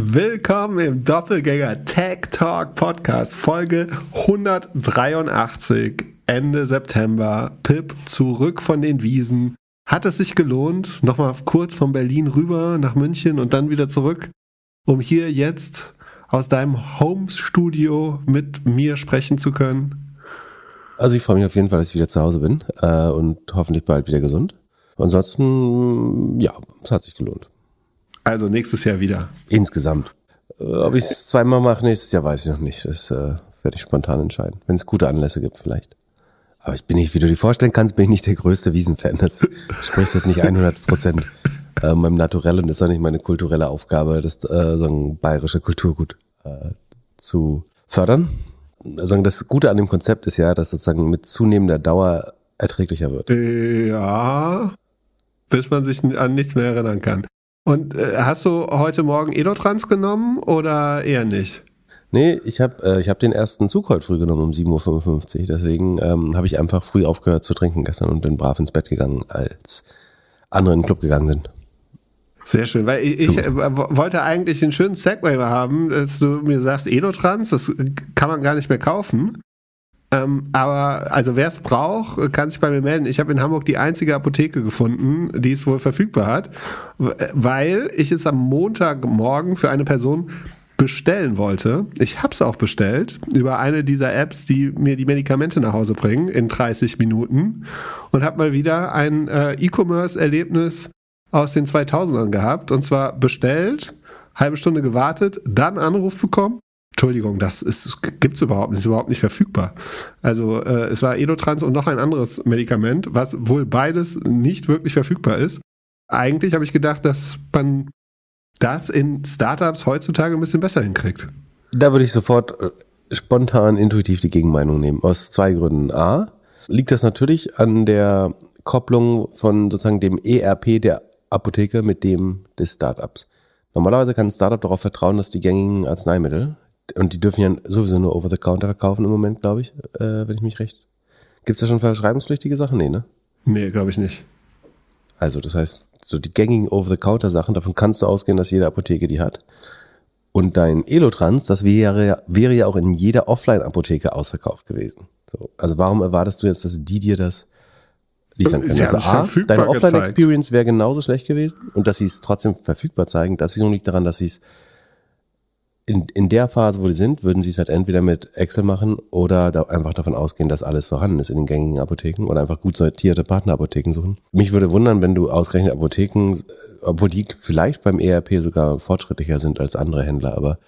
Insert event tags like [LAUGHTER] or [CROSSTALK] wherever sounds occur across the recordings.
Willkommen im Doppelgänger Tech Talk Podcast, Folge 183, Ende September. Pip zurück von den Wiesen. Hat es sich gelohnt, nochmal kurz von Berlin rüber nach München und dann wieder zurück, um hier jetzt aus deinem Home-Studio mit mir sprechen zu können? Also ich freue mich auf jeden Fall, dass ich wieder zu Hause bin äh, und hoffentlich bald wieder gesund. Ansonsten, ja, es hat sich gelohnt. Also nächstes Jahr wieder. Insgesamt. Äh, ob ich es zweimal mache nächstes Jahr, weiß ich noch nicht. Das äh, werde ich spontan entscheiden. Wenn es gute Anlässe gibt, vielleicht. Aber ich bin nicht, wie du dir vorstellen kannst, bin ich nicht der größte Wiesenfan. Das [LAUGHS] spricht jetzt nicht 100 Prozent äh, meinem Naturellen. ist auch nicht meine kulturelle Aufgabe, das äh, so bayerische Kulturgut äh, zu fördern. das Gute an dem Konzept ist ja, dass sozusagen mit zunehmender Dauer erträglicher wird. Ja, bis man sich an nichts mehr erinnern kann. Und äh, hast du heute Morgen Edotrans genommen oder eher nicht? Nee, ich habe äh, hab den ersten Zug heute früh genommen um 7.55 Uhr. Deswegen ähm, habe ich einfach früh aufgehört zu trinken gestern und bin brav ins Bett gegangen, als andere in den Club gegangen sind. Sehr schön, weil ich, ich äh, wollte eigentlich einen schönen Segway haben, dass du mir sagst, Edotrans, das kann man gar nicht mehr kaufen. Ähm, aber also wer es braucht, kann sich bei mir melden. Ich habe in Hamburg die einzige Apotheke gefunden, die es wohl verfügbar hat, weil ich es am Montagmorgen für eine Person bestellen wollte. Ich habe es auch bestellt über eine dieser Apps, die mir die Medikamente nach Hause bringen in 30 Minuten und habe mal wieder ein äh, E-Commerce-Erlebnis aus den 2000ern gehabt. Und zwar bestellt, halbe Stunde gewartet, dann Anruf bekommen Entschuldigung, das gibt es überhaupt nicht, ist überhaupt nicht verfügbar. Also äh, es war Edotrans und noch ein anderes Medikament, was wohl beides nicht wirklich verfügbar ist. Eigentlich habe ich gedacht, dass man das in Startups heutzutage ein bisschen besser hinkriegt. Da würde ich sofort äh, spontan intuitiv die Gegenmeinung nehmen. Aus zwei Gründen. A, liegt das natürlich an der Kopplung von sozusagen dem ERP der Apotheke mit dem des Startups. Normalerweise kann ein Startup darauf vertrauen, dass die gängigen Arzneimittel und die dürfen ja sowieso nur Over-the-Counter verkaufen im Moment, glaube ich, äh, wenn ich mich recht. Gibt es da schon verschreibungspflichtige Sachen? Nee, ne? Nee, glaube ich nicht. Also, das heißt, so die gängigen Over-the-Counter-Sachen, davon kannst du ausgehen, dass jede Apotheke die hat. Und dein Elotrans, das wäre ja, wäre ja auch in jeder Offline-Apotheke ausverkauft gewesen. So, also warum erwartest du jetzt, dass die dir das liefern können? Also A, deine Offline-Experience wäre genauso schlecht gewesen und dass sie es trotzdem verfügbar zeigen, das liegt daran, dass sie es in, in der Phase, wo die sind, würden sie es halt entweder mit Excel machen oder da einfach davon ausgehen, dass alles vorhanden ist in den gängigen Apotheken oder einfach gut sortierte Partnerapotheken suchen. Mich würde wundern, wenn du ausgerechnet Apotheken, obwohl die vielleicht beim ERP sogar fortschrittlicher sind als andere Händler, aber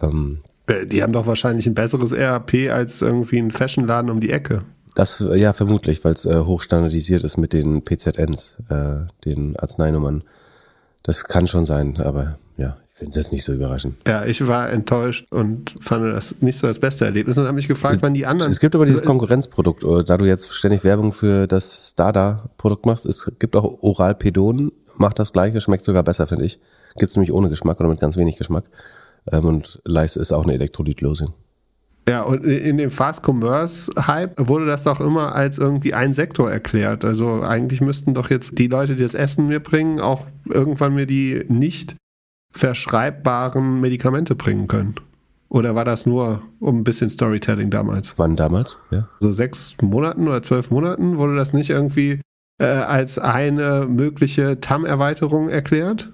ähm, äh, die haben doch wahrscheinlich ein besseres ERP als irgendwie ein Fashionladen um die Ecke. Das äh, ja vermutlich, weil es äh, hochstandardisiert ist mit den PZNs, äh, den Arzneinummern. Das kann schon sein, aber ja, ich finde es jetzt nicht so überraschend. Ja, ich war enttäuscht und fand das nicht so das beste Erlebnis und habe mich gefragt, wann die anderen. Es gibt aber dieses äh, Konkurrenzprodukt, da du jetzt ständig Werbung für das Stada-Produkt machst. Es gibt auch Oralpedonen, macht das gleiche, schmeckt sogar besser, finde ich. Gibt es nämlich ohne Geschmack oder mit ganz wenig Geschmack. Ähm, und Leis ist auch eine Elektrolytlösung. Ja, und in dem Fast Commerce Hype wurde das doch immer als irgendwie ein Sektor erklärt. Also eigentlich müssten doch jetzt die Leute, die das Essen mir bringen, auch irgendwann mir die nicht verschreibbaren Medikamente bringen können. Oder war das nur um ein bisschen Storytelling damals? Wann damals? Ja. So sechs Monaten oder zwölf Monaten wurde das nicht irgendwie äh, als eine mögliche TAM-Erweiterung erklärt?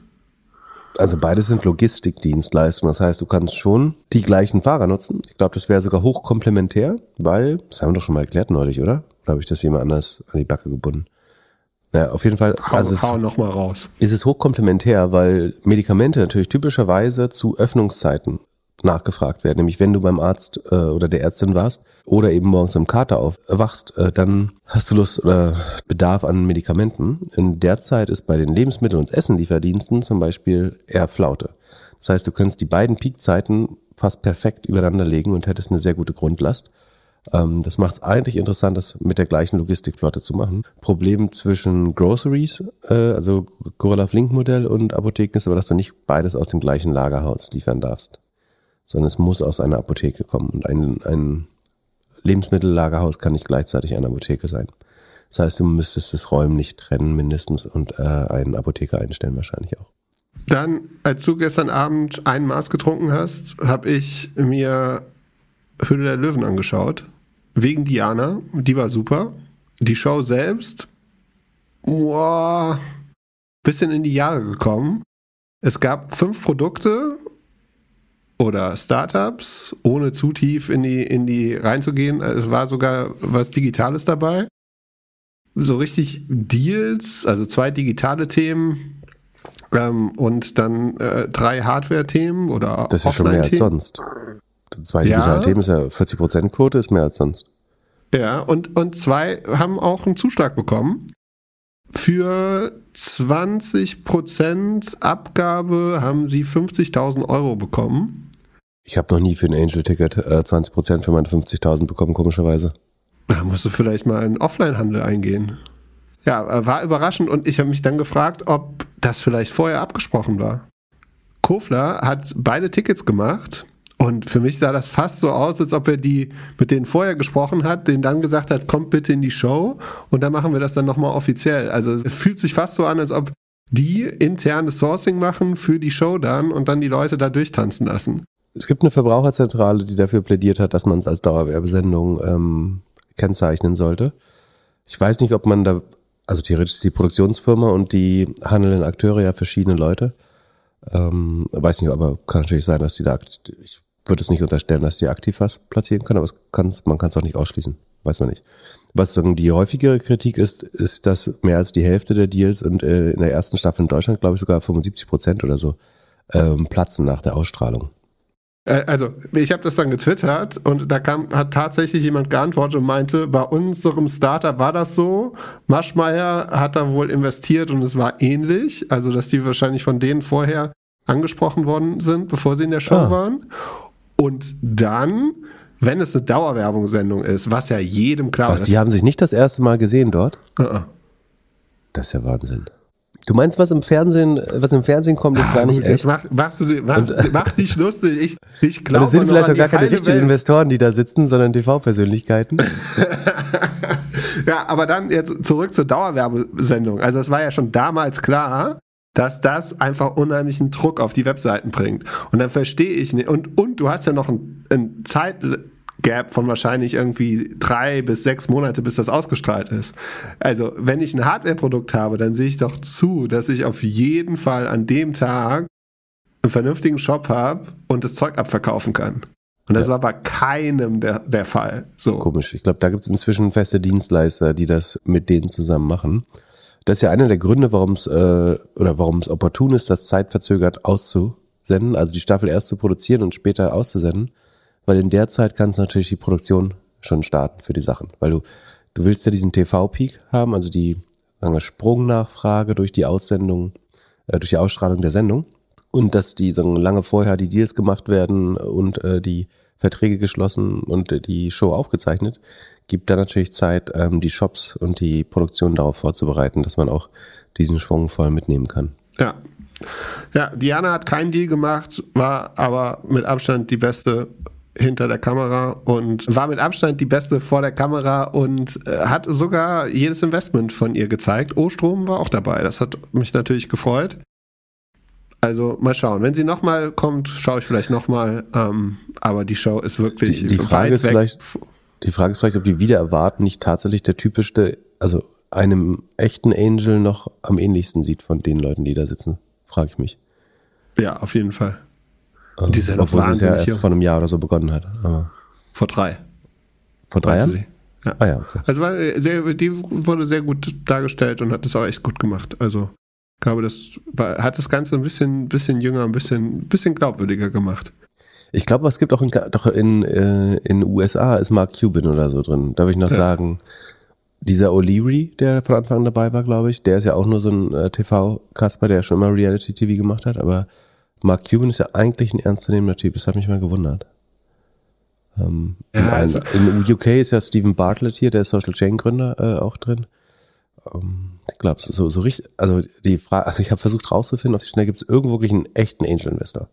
Also beides sind Logistikdienstleistungen. Das heißt, du kannst schon die gleichen Fahrer nutzen. Ich glaube, das wäre sogar hochkomplementär, weil, das haben wir doch schon mal erklärt neulich, oder? Oder habe ich das jemand anders an die Backe gebunden? Ja, auf jeden Fall. Hau, also hau noch mal raus. Ist es hochkomplementär, weil Medikamente natürlich typischerweise zu Öffnungszeiten nachgefragt werden. Nämlich wenn du beim Arzt äh, oder der Ärztin warst oder eben morgens im Kater aufwachst, äh, dann hast du Lust oder Bedarf an Medikamenten. In der Zeit ist bei den Lebensmittel- und Essenlieferdiensten zum Beispiel eher Flaute. Das heißt, du könntest die beiden Peakzeiten fast perfekt übereinander legen und hättest eine sehr gute Grundlast. Ähm, das macht es eigentlich interessant, das mit der gleichen Logistikflotte zu machen. Problem zwischen Groceries, äh, also Gorilla Flink Modell und Apotheken ist aber, dass du nicht beides aus dem gleichen Lagerhaus liefern darfst, sondern es muss aus einer Apotheke kommen und ein, ein Lebensmittellagerhaus kann nicht gleichzeitig eine Apotheke sein. Das heißt, du müsstest das Räumen nicht trennen mindestens und äh, einen Apotheker einstellen wahrscheinlich auch. Dann, als du gestern Abend ein Maß getrunken hast, habe ich mir Hülle der Löwen angeschaut wegen Diana, die war super. Die Show selbst, boah, bisschen in die Jahre gekommen. Es gab fünf Produkte oder Startups, ohne zu tief in die, in die reinzugehen. Es war sogar was Digitales dabei. So richtig Deals, also zwei digitale Themen ähm, und dann äh, drei Hardware-Themen oder Das ist schon mehr als sonst zwei ja. digitale Themen ist ja 40%-Quote, ist mehr als sonst. Ja, und, und zwei haben auch einen Zuschlag bekommen. Für 20% Abgabe haben sie 50.000 Euro bekommen. Ich habe noch nie für ein Angel-Ticket äh, 20% für meine 50.000 bekommen, komischerweise. Da musst du vielleicht mal einen Offline-Handel eingehen. Ja, äh, war überraschend und ich habe mich dann gefragt, ob das vielleicht vorher abgesprochen war. Kofler hat beide Tickets gemacht und für mich sah das fast so aus, als ob er die, mit denen vorher gesprochen hat, denen dann gesagt hat, kommt bitte in die Show und dann machen wir das dann nochmal offiziell. Also es fühlt sich fast so an, als ob die interne Sourcing machen für die Show dann und dann die Leute da durchtanzen lassen. Es gibt eine Verbraucherzentrale, die dafür plädiert hat, dass man es als Dauerwerbesendung ähm, kennzeichnen sollte. Ich weiß nicht, ob man da, also theoretisch ist die Produktionsfirma und die handelnden Akteure ja verschiedene Leute. Ähm, weiß nicht, aber kann natürlich sein, dass die da, ich würde es nicht unterstellen, dass sie aktiv was platzieren können, aber kann's, man kann es auch nicht ausschließen. Weiß man nicht. Was die häufigere Kritik ist, ist, dass mehr als die Hälfte der Deals und äh, in der ersten Staffel in Deutschland, glaube ich, sogar 75 Prozent oder so ähm, platzen nach der Ausstrahlung. Äh, also, ich habe das dann getwittert und da kam, hat tatsächlich jemand geantwortet und meinte, bei unserem Startup war das so. Maschmeyer hat da wohl investiert und es war ähnlich. Also, dass die wahrscheinlich von denen vorher angesprochen worden sind, bevor sie in der Show ah. waren. Und dann, wenn es eine Dauerwerbungssendung ist, was ja jedem klar was, ist. Die haben sich nicht das erste Mal gesehen dort? Uh -uh. Das ist ja Wahnsinn. Du meinst, was im Fernsehen, was im Fernsehen kommt, ist ah, gar nicht gut, echt. Mach, machst du, mach, und, [LAUGHS] mach dich lustig. Ich, ich glaube, das sind vielleicht auch gar keine richtigen Investoren, die da sitzen, sondern TV-Persönlichkeiten. [LAUGHS] ja, aber dann jetzt zurück zur Dauerwerbesendung. Also es war ja schon damals klar, dass das einfach unheimlichen Druck auf die Webseiten bringt. Und dann verstehe ich nicht. Und, und du hast ja noch ein, ein Zeitgap von wahrscheinlich irgendwie drei bis sechs Monate, bis das ausgestrahlt ist. Also, wenn ich ein Hardware-Produkt habe, dann sehe ich doch zu, dass ich auf jeden Fall an dem Tag einen vernünftigen Shop habe und das Zeug abverkaufen kann. Und das ja. war bei keinem der, der Fall. So. Komisch. Ich glaube, da gibt es inzwischen feste Dienstleister, die das mit denen zusammen machen. Das ist ja einer der Gründe, warum es äh, oder warum es opportun ist, das zeitverzögert auszusenden, also die Staffel erst zu produzieren und später auszusenden, weil in der Zeit kannst du natürlich die Produktion schon starten für die Sachen, weil du du willst ja diesen TV-Peak haben, also die lange Sprungnachfrage durch die Aussendung, äh, durch die Ausstrahlung der Sendung und dass die so lange vorher die Deals gemacht werden und äh, die Verträge geschlossen und die Show aufgezeichnet, gibt da natürlich Zeit, ähm, die Shops und die Produktion darauf vorzubereiten, dass man auch diesen Schwung voll mitnehmen kann. Ja. Ja, Diana hat keinen Deal gemacht, war aber mit Abstand die beste hinter der Kamera und war mit Abstand die beste vor der Kamera und äh, hat sogar jedes Investment von ihr gezeigt. O-Strom war auch dabei, das hat mich natürlich gefreut. Also mal schauen. Wenn sie nochmal kommt, schaue ich vielleicht nochmal. Ähm, aber die Show ist wirklich. Die, die Frage ist weg. vielleicht. Die Frage ist vielleicht, ob die wieder nicht tatsächlich der typischste, also einem echten Angel noch am ähnlichsten sieht von den Leuten, die da sitzen. Frage ich mich. Ja, auf jeden Fall. Also, die ist obwohl es ja erst hier. vor einem Jahr oder so begonnen hat. Aber vor drei. Vor drei Jahren? Ja. Ah ja, okay. Also war äh, sehr, die wurde sehr gut dargestellt und hat das auch echt gut gemacht. Also ich glaube, das hat das Ganze ein bisschen, bisschen jünger, ein bisschen, bisschen glaubwürdiger gemacht. Ich glaube, es gibt auch in, doch in, äh, in USA ist Mark Cuban oder so drin. Darf ich noch ja. sagen? Dieser O'Leary, der von Anfang an dabei war, glaube ich, der ist ja auch nur so ein äh, TV-Kasper, der schon immer Reality-TV gemacht hat, aber Mark Cuban ist ja eigentlich ein ernstzunehmender Typ. Das hat mich mal gewundert. Ähm, ja, in, also. in, UK ist ja Stephen Bartlett hier, der Social Chain-Gründer, äh, auch drin ähm, ich glaube, so, so richtig, also die Frage, also ich habe versucht rauszufinden, ob es schnell gibt irgendwo wirklich einen echten Angel Investor,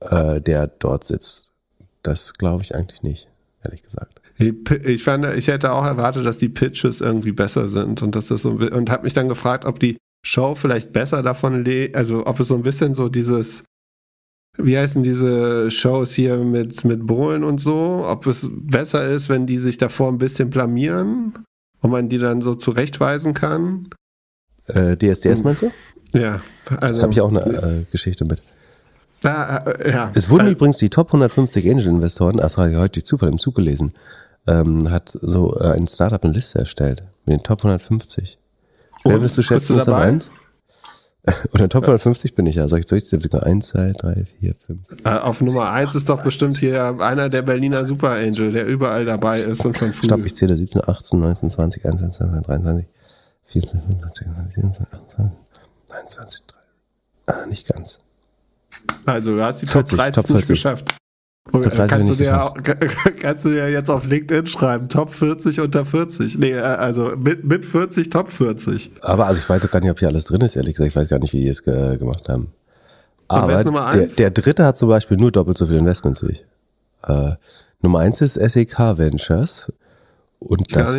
äh, der dort sitzt. Das glaube ich eigentlich nicht, ehrlich gesagt. Ich, fand, ich hätte auch erwartet, dass die Pitches irgendwie besser sind und dass das so und habe mich dann gefragt, ob die Show vielleicht besser davon lebt, also ob es so ein bisschen so dieses wie heißen diese Shows hier mit, mit Bohlen und so, ob es besser ist, wenn die sich davor ein bisschen blamieren und man die dann so zurechtweisen kann. Äh, DSDS meinst du? Ja. Also, da habe ich auch eine äh, Geschichte mit. Da, äh, ja. Es wurden übrigens die Top 150 Angel-Investoren, das habe ich heute durch Zufall im Zug gelesen, ähm, hat so äh, ein Startup eine Liste erstellt mit den Top 150. Und, Wer willst du schätzen, ist dabei? Nummer oder [LAUGHS] Top 150 bin ich ja. Sag ich, soll ich sogar 1, 2, 3, 4, 5. Auf Nummer 1 ist doch bestimmt hier einer der Berliner Super Angel, der überall dabei ist und schon früh. Stopp, ich zähle 17, 18, 19, 20, 21, 22, 23, 24, 25, 26, 27, 28, 29, 30. Ah, nicht ganz. Also, du hast die Top 40, 30 Top 40. geschafft. Äh, so kannst, du dir, [LAUGHS] kannst du dir jetzt auf LinkedIn schreiben, Top 40 unter 40. Nee, äh, also mit, mit 40, Top 40. Aber also ich weiß auch gar nicht, ob hier alles drin ist, ehrlich gesagt. Ich weiß gar nicht, wie die es ge gemacht haben. Aber der, der, dritte hat zum Beispiel nur doppelt so viel Investments wie ich. Äh, Nummer eins ist SEK Ventures. Und das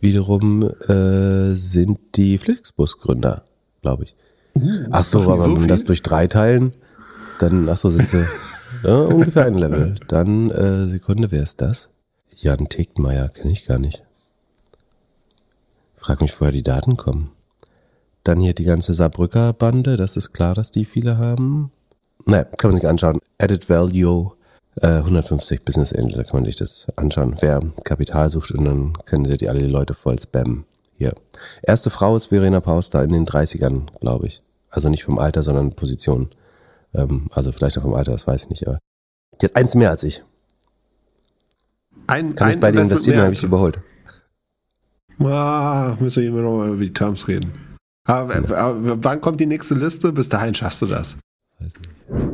wiederum äh, sind die Flixbus-Gründer, glaube ich. Uh, ach so, aber wenn man das durch drei teilen, dann, ach so, sind sie. [LAUGHS] Ja, ungefähr ein Level. Dann, äh, Sekunde, wer ist das? Jan Tegtmeier, kenne ich gar nicht. Frag mich, woher die Daten kommen. Dann hier die ganze Saarbrücker Bande, das ist klar, dass die viele haben. Naja, kann man sich anschauen. Added Value, äh, 150 Business Angels, da kann man sich das anschauen. Wer Kapital sucht und dann können sie die alle die Leute voll spammen. Hier. Erste Frau ist Verena Pauster in den 30ern, glaube ich. Also nicht vom Alter, sondern Position. Ähm, also vielleicht auch vom Alter, das weiß ich nicht. Aber die hat eins mehr als ich. Ein, Kann ein ich bei denen investieren, habe ich sie überholt. Ah, müssen wir immer noch mal über die Terms reden. Aber, ah, ja. aber wann kommt die nächste Liste? Bis dahin schaffst du das. Weiß nicht.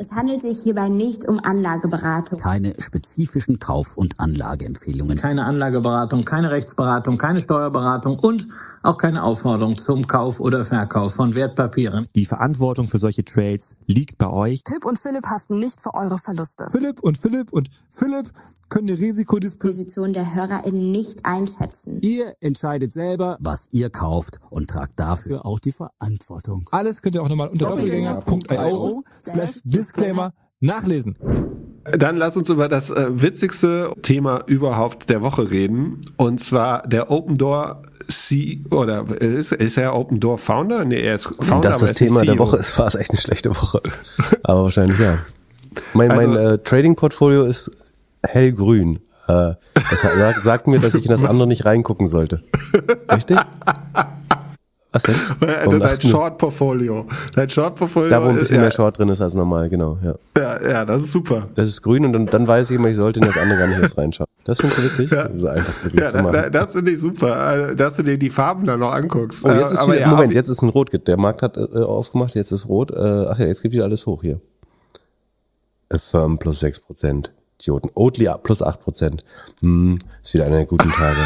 Es handelt sich hierbei nicht um Anlageberatung. Keine spezifischen Kauf- und Anlageempfehlungen. Keine Anlageberatung, keine Rechtsberatung, keine Steuerberatung und auch keine Aufforderung zum Kauf oder Verkauf von Wertpapieren. Die Verantwortung für solche Trades liegt bei euch. Philipp und Philipp haften nicht für eure Verluste. Philipp und Philipp und Philipp können die Risikodisposition der HörerInnen nicht einschätzen. Ihr entscheidet selber, was ihr kauft und tragt dafür auch die Verantwortung. Alles könnt ihr auch nochmal unter doppelgänger.io slash Disclaimer nachlesen. Dann lass uns über das äh, witzigste Thema überhaupt der Woche reden. Und zwar der Open Door C oder äh, ist, ist er Open Door Founder? Nee, er ist Founder. Dass das Thema der e Woche ist, war es echt eine schlechte Woche. aber wahrscheinlich ja. Mein, also, mein äh, Trading-Portfolio ist hellgrün. Äh, das sagt, sagt mir, dass ich in das andere nicht reingucken sollte. Richtig? Was denn? [LAUGHS] Warum dein Short-Portfolio. Dein Short-Portfolio. Da, wo ein bisschen ja, mehr Short drin ist als normal, genau. Ja. ja, ja, das ist super. Das ist grün und dann, dann weiß ich immer, ich sollte in das andere gar nicht erst reinschauen. Das findest du witzig? Ja. So einfach wirklich ja, zu machen. Da, das finde ich super, äh, dass du dir die Farben dann noch anguckst. Oh, jetzt äh, ist Aber wieder, ja, Moment, jetzt ist ein Rot. Der Markt hat äh, aufgemacht, jetzt ist Rot. Äh, ach ja, jetzt geht wieder alles hoch hier. A firm plus 6%. Idioten. Oatly plus 8%. Hm, ist wieder einer der guten Tage.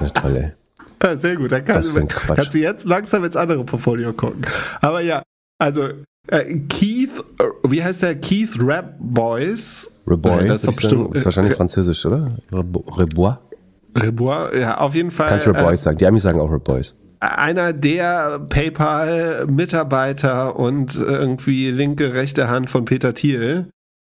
Na [LAUGHS] toll, ey. Ja, sehr gut. Dann kannst, du, kannst du jetzt langsam ins andere Portfolio gucken. Aber ja, also äh, Keith, äh, wie heißt der? Keith Rabois. Rabois, das ist, bestimmt, ist wahrscheinlich französisch, oder? Rebois? Rebois, ja, auf jeden Fall. Kannst Rebois äh, sagen. Die Amis sagen auch Rebois. Einer der PayPal-Mitarbeiter und irgendwie linke, rechte Hand von Peter Thiel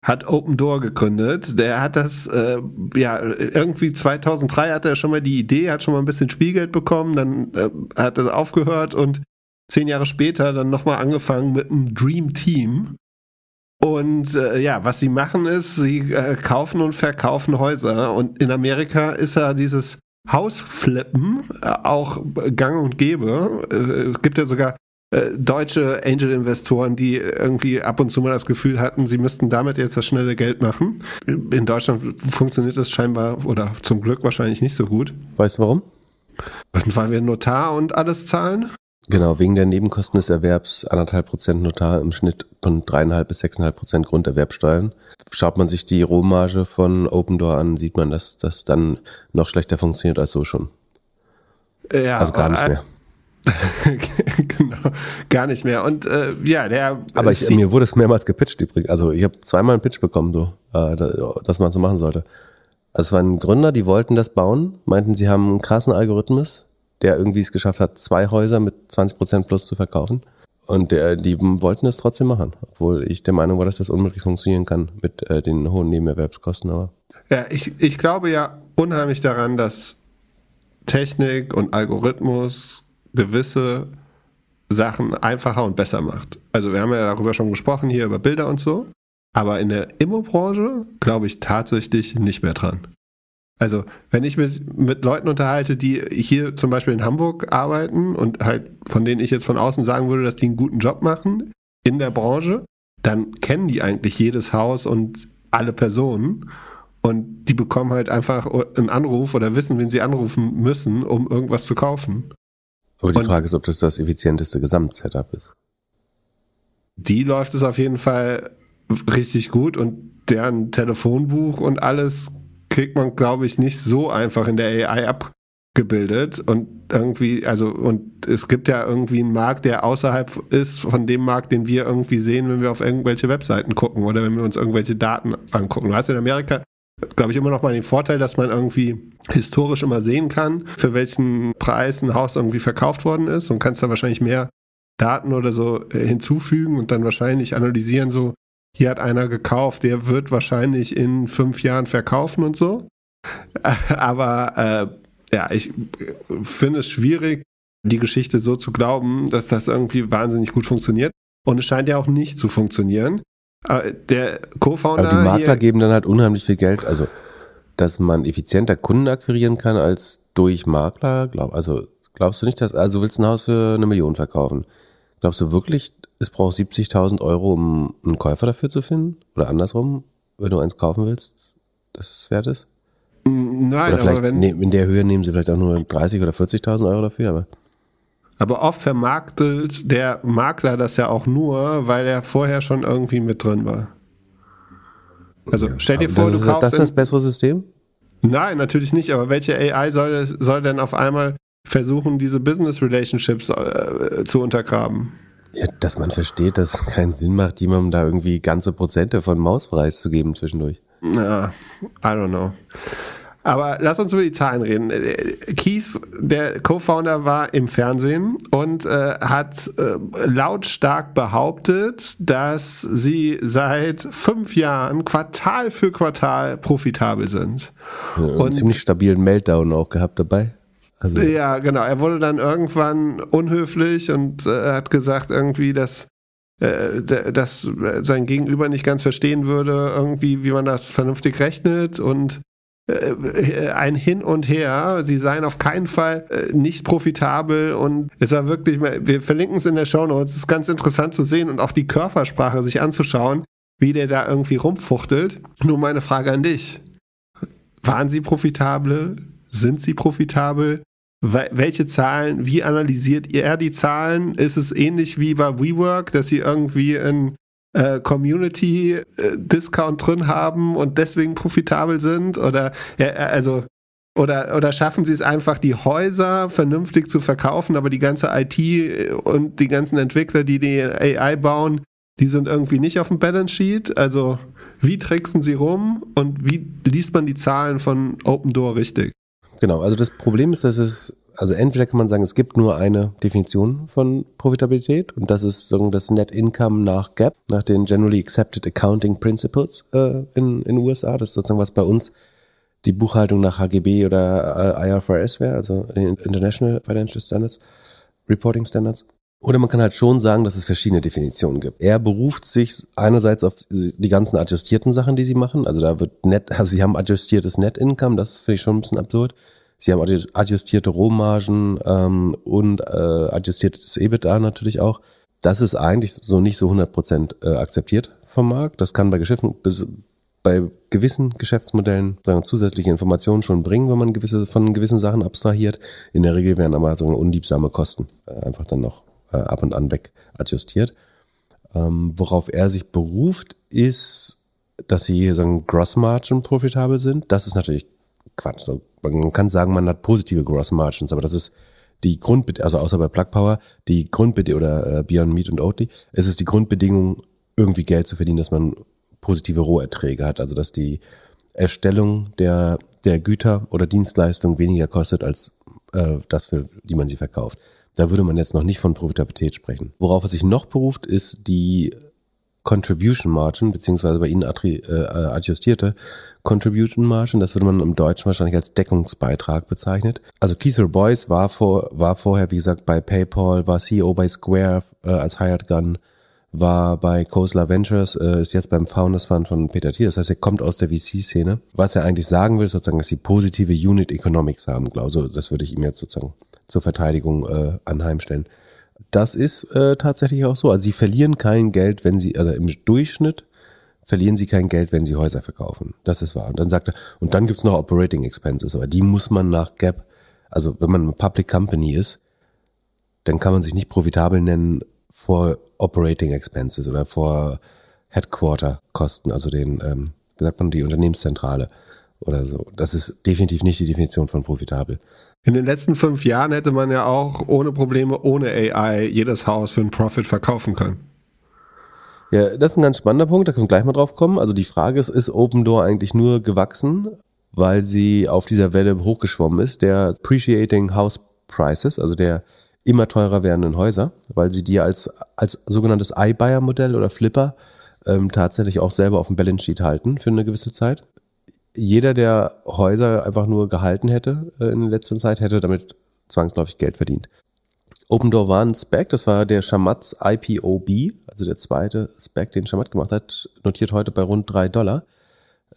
hat Open Door gegründet. Der hat das, äh, ja, irgendwie 2003 hatte er schon mal die Idee, hat schon mal ein bisschen Spielgeld bekommen, dann äh, hat er aufgehört und zehn Jahre später dann nochmal angefangen mit einem Dream Team. Und äh, ja, was sie machen ist, sie äh, kaufen und verkaufen Häuser. Und in Amerika ist ja dieses Hausflippen äh, auch gang und gäbe. Äh, es gibt ja sogar äh, deutsche Angel-Investoren, die irgendwie ab und zu mal das Gefühl hatten, sie müssten damit jetzt das schnelle Geld machen. In Deutschland funktioniert das scheinbar oder zum Glück wahrscheinlich nicht so gut. Weißt du warum? weil wir Notar und alles zahlen? Genau, wegen der Nebenkosten des Erwerbs anderthalb Prozent Notar im Schnitt von dreieinhalb bis sechseinhalb Prozent Grunderwerbsteuern. Schaut man sich die Rohmarge von Open Door an, sieht man, dass das dann noch schlechter funktioniert als so schon. Ja, also gar nicht äh, mehr. [LAUGHS] genau, gar nicht mehr. Und äh, ja, der. Aber ich, mir wurde es mehrmals gepitcht übrigens. Also ich habe zweimal einen Pitch bekommen, so, äh, dass man so machen sollte. Also es waren Gründer, die wollten das bauen, meinten, sie haben einen krassen Algorithmus, der irgendwie es geschafft hat, zwei Häuser mit 20% plus zu verkaufen. Und der, die wollten es trotzdem machen, obwohl ich der Meinung war, dass das unmöglich funktionieren kann mit äh, den hohen Nebenerwerbskosten. Aber ja, ich, ich glaube ja unheimlich daran, dass Technik und Algorithmus gewisse Sachen einfacher und besser macht. Also wir haben ja darüber schon gesprochen, hier über Bilder und so, aber in der Immo-Branche glaube ich tatsächlich nicht mehr dran. Also wenn ich mich mit Leuten unterhalte, die hier zum Beispiel in Hamburg arbeiten und halt von denen ich jetzt von außen sagen würde, dass die einen guten Job machen in der Branche, dann kennen die eigentlich jedes Haus und alle Personen. Und die bekommen halt einfach einen Anruf oder wissen, wen sie anrufen müssen, um irgendwas zu kaufen. Aber die und Frage ist, ob das das effizienteste Gesamtsetup ist. Die läuft es auf jeden Fall richtig gut und deren Telefonbuch und alles kriegt man, glaube ich, nicht so einfach in der AI abgebildet. Und irgendwie, also, und es gibt ja irgendwie einen Markt, der außerhalb ist von dem Markt, den wir irgendwie sehen, wenn wir auf irgendwelche Webseiten gucken oder wenn wir uns irgendwelche Daten angucken. Du hast in Amerika glaube ich, immer noch mal den Vorteil, dass man irgendwie historisch immer sehen kann, für welchen Preis ein Haus irgendwie verkauft worden ist und kannst da wahrscheinlich mehr Daten oder so äh, hinzufügen und dann wahrscheinlich analysieren, so, hier hat einer gekauft, der wird wahrscheinlich in fünf Jahren verkaufen und so. [LAUGHS] Aber äh, ja, ich äh, finde es schwierig, die Geschichte so zu glauben, dass das irgendwie wahnsinnig gut funktioniert. Und es scheint ja auch nicht zu funktionieren. Ah, der Co-Founder. Aber die Makler geben dann halt unheimlich viel Geld. Also, dass man effizienter Kunden akquirieren kann als durch Makler. Glaub, also, glaubst du nicht, dass, also willst du ein Haus für eine Million verkaufen? Glaubst du wirklich, es braucht 70.000 Euro, um einen Käufer dafür zu finden? Oder andersrum, wenn du eins kaufen willst, das es wert ist? Nein, Oder vielleicht aber wenn. Ne, in der Höhe nehmen sie vielleicht auch nur 30.000 oder 40.000 Euro dafür, aber. Aber oft vermarktet der Makler das ja auch nur, weil er vorher schon irgendwie mit drin war. Also stell dir aber vor, du kaufst. Das ist das bessere System? Nein, natürlich nicht. Aber welche AI soll, soll denn auf einmal versuchen, diese Business Relationships äh, zu untergraben? Ja, dass man versteht, dass es keinen Sinn macht, jemandem da irgendwie ganze Prozente von Mauspreis zu geben zwischendurch. Ja, I don't know. Aber lass uns über die Zahlen reden. Äh, Keith, der Co-Founder, war im Fernsehen und äh, hat äh, lautstark behauptet, dass sie seit fünf Jahren Quartal für Quartal profitabel sind. Ja, und, einen ziemlich stabilen Meltdown auch gehabt dabei. Also. Ja, genau. Er wurde dann irgendwann unhöflich und äh, hat gesagt irgendwie, dass äh, dass sein Gegenüber nicht ganz verstehen würde, irgendwie, wie man das vernünftig rechnet und äh, ein Hin und Her. Sie seien auf keinen Fall äh, nicht profitabel und es war wirklich, wir verlinken es in der Show Notes, es ist ganz interessant zu sehen und auch die Körpersprache sich anzuschauen, wie der da irgendwie rumfuchtelt. Nur meine Frage an dich. Waren sie profitabel? Sind sie profitabel? Welche Zahlen, wie analysiert ihr die Zahlen? Ist es ähnlich wie bei WeWork, dass sie irgendwie in äh, Community-Discount äh, drin haben und deswegen profitabel sind? Oder ja, äh, also oder, oder schaffen sie es einfach, die Häuser vernünftig zu verkaufen, aber die ganze IT und die ganzen Entwickler, die die AI bauen, die sind irgendwie nicht auf dem Balance Sheet? Also wie tricksen sie rum und wie liest man die Zahlen von Open Door richtig? Genau, also das Problem ist, dass es also entweder kann man sagen, es gibt nur eine Definition von Profitabilität und das ist so das Net Income nach GAP, nach den Generally Accepted Accounting Principles äh, in den USA. Das ist sozusagen, was bei uns die Buchhaltung nach HGB oder äh, IFRS wäre, also International Financial Standards, Reporting Standards. Oder man kann halt schon sagen, dass es verschiedene Definitionen gibt. Er beruft sich einerseits auf die ganzen adjustierten Sachen, die sie machen. Also da wird net, [LAUGHS] also sie haben adjustiertes Net Income, das finde ich schon ein bisschen absurd. Sie haben adjustierte Rohmargen ähm, und äh, adjustiertes EBITDA natürlich auch. Das ist eigentlich so nicht so 100% Prozent, äh, akzeptiert vom Markt. Das kann bei Geschäften, bei gewissen Geschäftsmodellen sagen, zusätzliche Informationen schon bringen, wenn man gewisse, von gewissen Sachen abstrahiert. In der Regel werden aber so unliebsame Kosten äh, einfach dann noch äh, ab und an weg adjustiert. Ähm, worauf er sich beruft, ist, dass sie sagen, Gross Margin profitabel sind. Das ist natürlich Quatsch. So man kann sagen, man hat positive Gross Margins, aber das ist die Grundbedingung, also außer bei Plug Power, die Grundbedingung oder äh, Beyond Meat und Oatly, ist es die Grundbedingung, irgendwie Geld zu verdienen, dass man positive Roherträge hat, also dass die Erstellung der, der Güter oder Dienstleistungen weniger kostet als äh, das, für die man sie verkauft. Da würde man jetzt noch nicht von Profitabilität sprechen. Worauf es sich noch beruft, ist die Contribution Margin, beziehungsweise bei Ihnen atri, äh, äh, adjustierte Contribution Margin, das würde man im Deutschen wahrscheinlich als Deckungsbeitrag bezeichnet. Also Keith Boyce war, vor, war vorher, wie gesagt, bei PayPal, war CEO bei Square äh, als Hired Gun, war bei Kosler Ventures, äh, ist jetzt beim Founders Fund von Peter Thiel. Das heißt, er kommt aus der VC-Szene. Was er eigentlich sagen will, ist sozusagen, dass sie positive Unit Economics haben, glaube ich. Also, das würde ich ihm jetzt sozusagen zur Verteidigung äh, anheimstellen das ist äh, tatsächlich auch so. Also sie verlieren kein Geld, wenn sie, also im Durchschnitt verlieren sie kein Geld, wenn sie Häuser verkaufen. Das ist wahr. Und dann sagt er, und dann gibt's noch Operating Expenses, aber die muss man nach Gap, also wenn man eine Public Company ist, dann kann man sich nicht profitabel nennen vor Operating Expenses oder vor Headquarter-Kosten, also den, ähm, wie sagt man, die Unternehmenszentrale oder so. Das ist definitiv nicht die Definition von profitabel. In den letzten fünf Jahren hätte man ja auch ohne Probleme, ohne AI jedes Haus für einen Profit verkaufen können. Ja, das ist ein ganz spannender Punkt, da können wir gleich mal drauf kommen. Also die Frage ist, ist Open Door eigentlich nur gewachsen, weil sie auf dieser Welle hochgeschwommen ist, der Appreciating House Prices, also der immer teurer werdenden Häuser, weil sie die als, als sogenanntes iBuyer-Modell oder Flipper ähm, tatsächlich auch selber auf dem Balance Sheet halten für eine gewisse Zeit jeder, der Häuser einfach nur gehalten hätte äh, in letzter Zeit, hätte damit zwangsläufig Geld verdient. Open Door war ein Spec, das war der Schamatz IPOB, also der zweite Spec, den Schamatz gemacht hat, notiert heute bei rund 3 Dollar.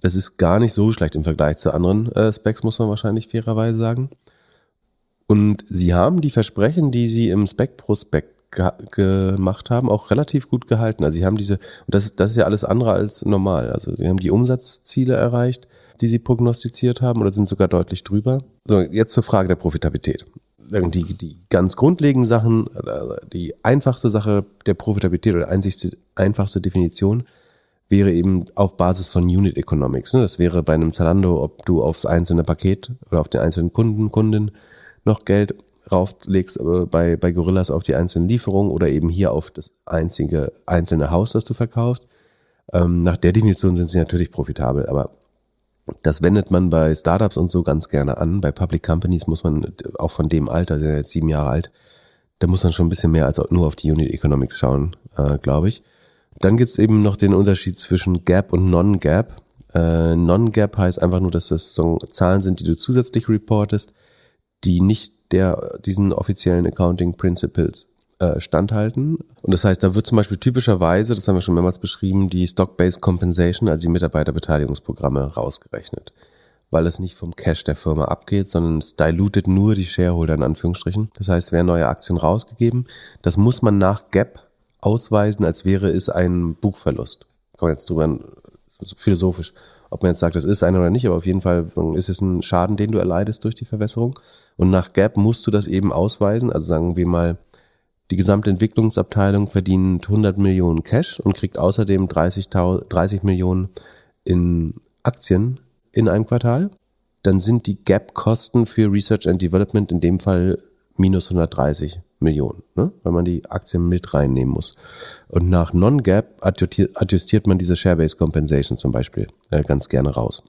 Das ist gar nicht so schlecht im Vergleich zu anderen äh, Specs, muss man wahrscheinlich fairerweise sagen. Und sie haben die Versprechen, die sie im Spec-Prospekt ge gemacht haben, auch relativ gut gehalten. Also sie haben diese, und das, das ist ja alles andere als normal. Also sie haben die Umsatzziele erreicht, die sie prognostiziert haben oder sind sogar deutlich drüber. So, jetzt zur Frage der Profitabilität. Die, die ganz grundlegenden Sachen, also die einfachste Sache der Profitabilität oder die einfachste Definition wäre eben auf Basis von Unit Economics. Ne? Das wäre bei einem Zalando, ob du aufs einzelne Paket oder auf den einzelnen Kunden, Kundin noch Geld rauflegst äh, bei, bei Gorillas auf die einzelnen Lieferungen oder eben hier auf das einzige einzelne Haus, das du verkaufst. Ähm, nach der Definition sind sie natürlich profitabel, aber das wendet man bei Startups und so ganz gerne an. Bei Public Companies muss man auch von dem Alter, der ist jetzt sieben Jahre alt, da muss man schon ein bisschen mehr als nur auf die Unit Economics schauen, äh, glaube ich. Dann gibt's eben noch den Unterschied zwischen Gap und Non-Gap. Äh, Non-Gap heißt einfach nur, dass das so Zahlen sind, die du zusätzlich reportest, die nicht der, diesen offiziellen Accounting Principles äh, standhalten. Und das heißt, da wird zum Beispiel typischerweise, das haben wir schon mehrmals beschrieben, die Stock-Based Compensation, also die Mitarbeiterbeteiligungsprogramme, rausgerechnet. Weil es nicht vom Cash der Firma abgeht, sondern es dilutet nur die Shareholder in Anführungsstrichen. Das heißt, es werden neue Aktien rausgegeben. Das muss man nach Gap ausweisen, als wäre es ein Buchverlust. Kommen wir jetzt drüber also philosophisch ob man jetzt sagt, das ist einer oder nicht, aber auf jeden Fall ist es ein Schaden, den du erleidest durch die Verwässerung. Und nach Gap musst du das eben ausweisen. Also sagen wir mal, die gesamte Entwicklungsabteilung verdient 100 Millionen Cash und kriegt außerdem 30, 30 Millionen in Aktien in einem Quartal. Dann sind die Gap-Kosten für Research and Development in dem Fall minus 130 Millionen, ne? weil man die Aktien mit reinnehmen muss. Und nach Non-Gap adjustiert man diese Share-Based Compensation zum Beispiel äh, ganz gerne raus.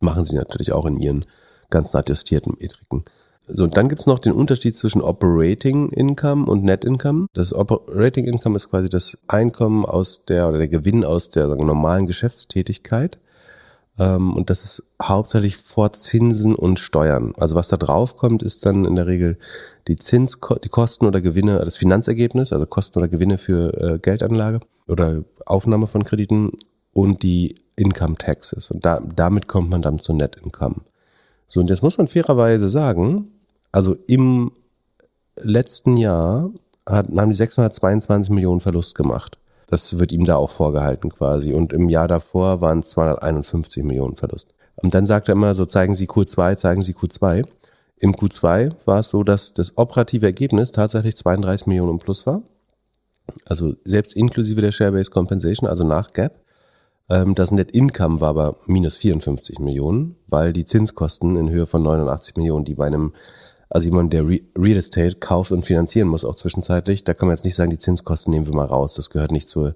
Machen sie natürlich auch in ihren ganzen adjustierten Metriken. So, und dann gibt's noch den Unterschied zwischen Operating Income und Net Income. Das Operating Income ist quasi das Einkommen aus der oder der Gewinn aus der sagen, normalen Geschäftstätigkeit. Ähm, und das ist hauptsächlich vor Zinsen und Steuern. Also was da draufkommt, ist dann in der Regel die Zins, die Kosten oder Gewinne, das Finanzergebnis, also Kosten oder Gewinne für äh, Geldanlage oder Aufnahme von Krediten und die Income Taxes. Und da, damit kommt man dann zu Net Income. So, und jetzt muss man fairerweise sagen, also im letzten Jahr hat, haben die 622 Millionen Verlust gemacht. Das wird ihm da auch vorgehalten quasi. Und im Jahr davor waren es 251 Millionen Verlust. Und dann sagt er immer so, zeigen Sie Q2, zeigen Sie Q2. Im Q2 war es so, dass das operative Ergebnis tatsächlich 32 Millionen im Plus war. Also selbst inklusive der Share-Based Compensation, also nach Gap. Ähm, das Net Income war aber minus 54 Millionen, weil die Zinskosten in Höhe von 89 Millionen, die bei einem also jemand, der Real Estate kauft und finanzieren muss, auch zwischenzeitlich, da kann man jetzt nicht sagen, die Zinskosten nehmen wir mal raus. Das gehört nicht zur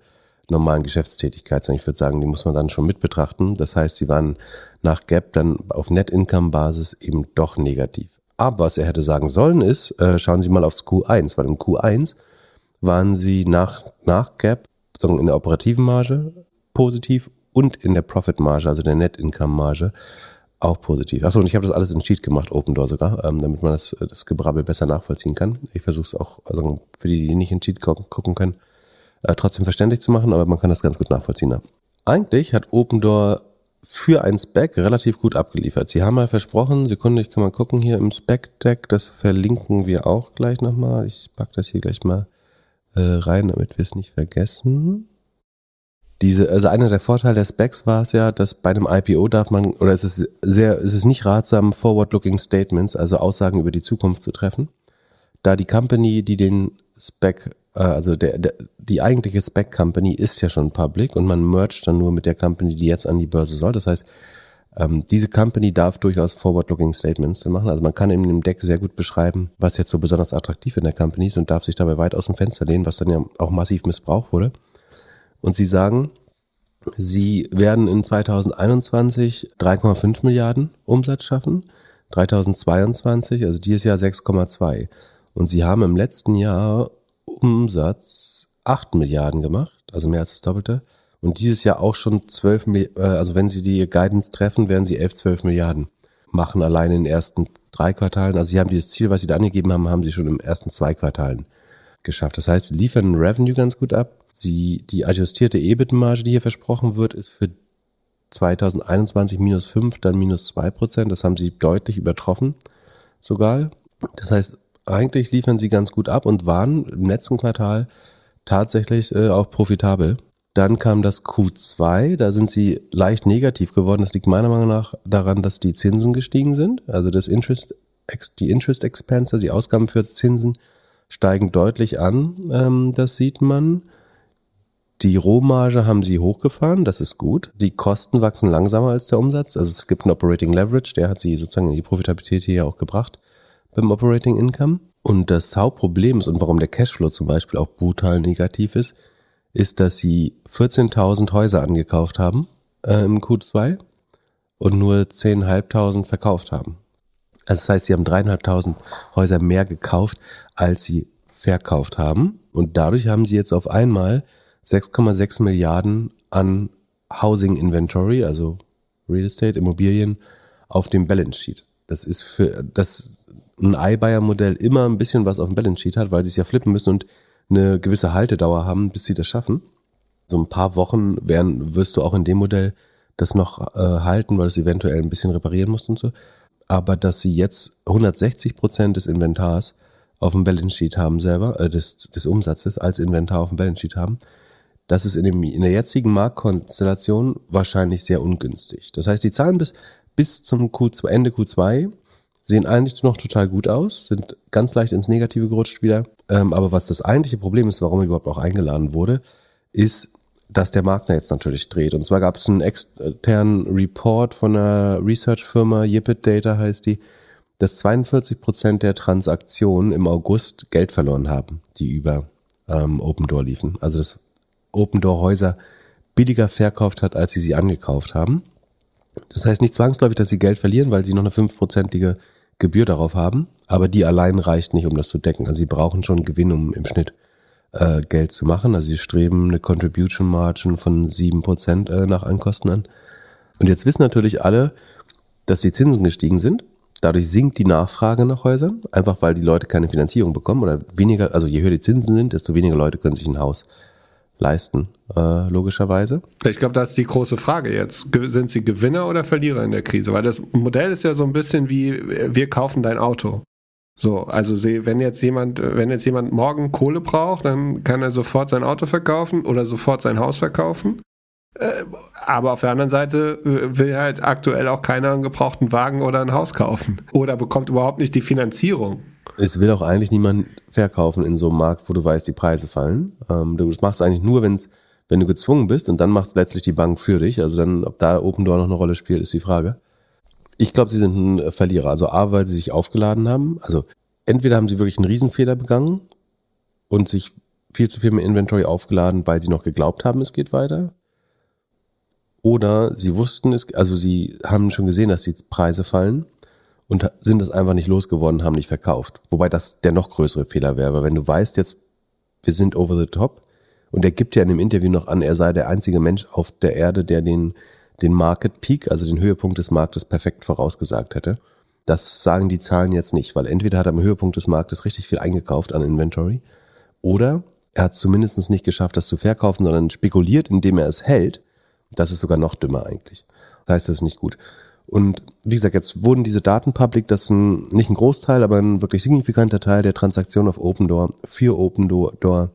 normalen Geschäftstätigkeit, sondern ich würde sagen, die muss man dann schon mit betrachten. Das heißt, sie waren nach Gap dann auf Net-Income-Basis eben doch negativ. Aber was er hätte sagen sollen ist, äh, schauen Sie mal aufs Q1, weil im Q1 waren sie nach, nach Gap in der operativen Marge positiv und in der Profit-Marge, also der Net-Income-Marge auch positiv. Achso, und ich habe das alles in Cheat gemacht, Open Door sogar, ähm, damit man das, äh, das Gebrabbel besser nachvollziehen kann. Ich versuche es auch, also für die, die nicht in Cheat gucken können, äh, trotzdem verständlich zu machen, aber man kann das ganz gut nachvollziehen. Ja. Eigentlich hat Open Door für ein Spec relativ gut abgeliefert. Sie haben mal versprochen, Sekunde, ich kann mal gucken hier im Spec-Deck, das verlinken wir auch gleich nochmal. Ich pack das hier gleich mal äh, rein, damit wir es nicht vergessen diese, also einer der Vorteile der Specs war es ja, dass bei einem IPO darf man, oder es ist sehr, es ist nicht ratsam, forward-looking Statements, also Aussagen über die Zukunft zu treffen, da die Company, die den Spec, äh, also der, der, die eigentliche Spec Company ist ja schon public und man mergt dann nur mit der Company, die jetzt an die Börse soll. Das heißt, ähm, diese Company darf durchaus forward-looking Statements machen. Also man kann in dem Deck sehr gut beschreiben, was jetzt so besonders attraktiv in der Company ist und darf sich dabei weit aus dem Fenster lehnen, was dann ja auch massiv missbraucht wurde. Und sie sagen, sie werden in 2021 3,5 Milliarden Umsatz schaffen, 2022, also dieses Jahr 6,2. Und sie haben im letzten Jahr Umsatz 8 Milliarden gemacht, also mehr als das Doppelte. Und dieses Jahr auch schon 12, äh, also wenn sie die Guidance treffen, werden sie 11, 12 Milliarden machen allein in den ersten drei Quartalen. Also sie haben dieses Ziel, was sie da angegeben haben, haben sie schon im ersten zwei Quartalen geschafft. Das heißt, sie liefern Revenue ganz gut ab, Sie, die adjustierte EBIT-Marge, die hier versprochen wird, ist für 2021 minus 5, dann minus 2 Prozent. Das haben sie deutlich übertroffen sogar. Das heißt, eigentlich liefern sie ganz gut ab und waren im letzten Quartal tatsächlich äh, auch profitabel. Dann kam das Q2, da sind sie leicht negativ geworden. Das liegt meiner Meinung nach daran, dass die Zinsen gestiegen sind. Also das Interest, die Interest Expense, also die Ausgaben für Zinsen steigen deutlich an. Ähm, das sieht man. Die Rohmarge haben sie hochgefahren, das ist gut. Die Kosten wachsen langsamer als der Umsatz. Also es gibt einen Operating Leverage, der hat sie sozusagen in die Profitabilität hier auch gebracht beim Operating Income. Und das Hauptproblem ist und warum der Cashflow zum Beispiel auch brutal negativ ist, ist, dass sie 14.000 Häuser angekauft haben äh, im Q2 und nur 10.500 verkauft haben. Also das heißt, sie haben 3.500 Häuser mehr gekauft, als sie verkauft haben. Und dadurch haben sie jetzt auf einmal 6,6 Milliarden an Housing Inventory, also Real Estate, Immobilien, auf dem Balance Sheet. Das ist für dass ein iBuyer-Modell immer ein bisschen was auf dem Balance Sheet hat, weil sie es ja flippen müssen und eine gewisse Haltedauer haben, bis sie das schaffen. So ein paar Wochen werden, wirst du auch in dem Modell das noch äh, halten, weil du es eventuell ein bisschen reparieren musst und so. Aber dass sie jetzt 160 Prozent des Inventars auf dem Balance Sheet haben selber, äh, des, des Umsatzes als Inventar auf dem Balance Sheet haben, das ist in, dem, in der jetzigen Marktkonstellation wahrscheinlich sehr ungünstig. Das heißt, die Zahlen bis, bis zum Q2, Ende Q2 sehen eigentlich noch total gut aus, sind ganz leicht ins Negative gerutscht wieder. Ähm, aber was das eigentliche Problem ist, warum er überhaupt auch eingeladen wurde, ist, dass der Markt jetzt natürlich dreht. Und zwar gab es einen externen Report von einer Research-Firma, Yipit Data heißt die, dass 42 Prozent der Transaktionen im August Geld verloren haben, die über ähm, Open Door liefen. Also das Open Door Häuser billiger verkauft hat, als sie sie angekauft haben. Das heißt nicht zwangsläufig, dass sie Geld verlieren, weil sie noch eine fünfprozentige Gebühr darauf haben, aber die allein reicht nicht, um das zu decken. Also sie brauchen schon Gewinn, um im Schnitt äh, Geld zu machen. Also sie streben eine Contribution Margin von 7% äh, nach Ankosten an. Und jetzt wissen natürlich alle, dass die Zinsen gestiegen sind. Dadurch sinkt die Nachfrage nach Häusern, einfach weil die Leute keine Finanzierung bekommen oder weniger, also je höher die Zinsen sind, desto weniger Leute können sich ein Haus leisten, äh, logischerweise. Ich glaube, das ist die große Frage jetzt. Sind sie Gewinner oder Verlierer in der Krise? Weil das Modell ist ja so ein bisschen wie, wir kaufen dein Auto. So, also wenn jetzt jemand, äh, wenn jetzt jemand morgen Kohle braucht, dann kann er sofort sein Auto verkaufen oder sofort sein Haus verkaufen. Äh, aber auf der anderen Seite äh, will halt aktuell auch keiner einen gebrauchten Wagen oder ein Haus kaufen. Oder bekommt überhaupt nicht die Finanzierung. Es will auch eigentlich niemand verkaufen in so einem Markt, wo du weißt, die Preise fallen. Ähm, du machst eigentlich nur, wenn's, wenn du gezwungen bist und dann macht es letztlich die Bank für dich. Also dann, ob da Open Door noch eine Rolle spielt, ist die Frage. Ich glaube, sie sind ein äh, Verlierer. Also A, weil sie sich aufgeladen haben. Also entweder haben sie wirklich einen Riesenfehler begangen und sich viel zu viel mit Inventory aufgeladen, weil sie noch geglaubt haben, es geht weiter. Oder sie wussten es, also sie haben schon gesehen, dass die Preise fallen und sind es einfach nicht losgeworden, haben nicht verkauft. Wobei das der noch größere Fehler wäre, weil wenn du weißt jetzt, wir sind over the top und er gibt ja in dem Interview noch an, er sei der einzige Mensch auf der Erde, der den, den Market Peak, also den Höhepunkt des Marktes perfekt vorausgesagt hätte. Das sagen die Zahlen jetzt nicht, weil entweder hat er am Höhepunkt des Marktes richtig viel eingekauft an Inventory oder er hat es zumindest nicht geschafft, das zu verkaufen, sondern spekuliert, indem er es hält. Das ist sogar noch dümmer eigentlich. Das heißt, das ist nicht gut. Und wie gesagt, jetzt wurden diese Daten public, das ist ein, nicht ein Großteil, aber ein wirklich signifikanter Teil der Transaktionen auf Open Door für Open Door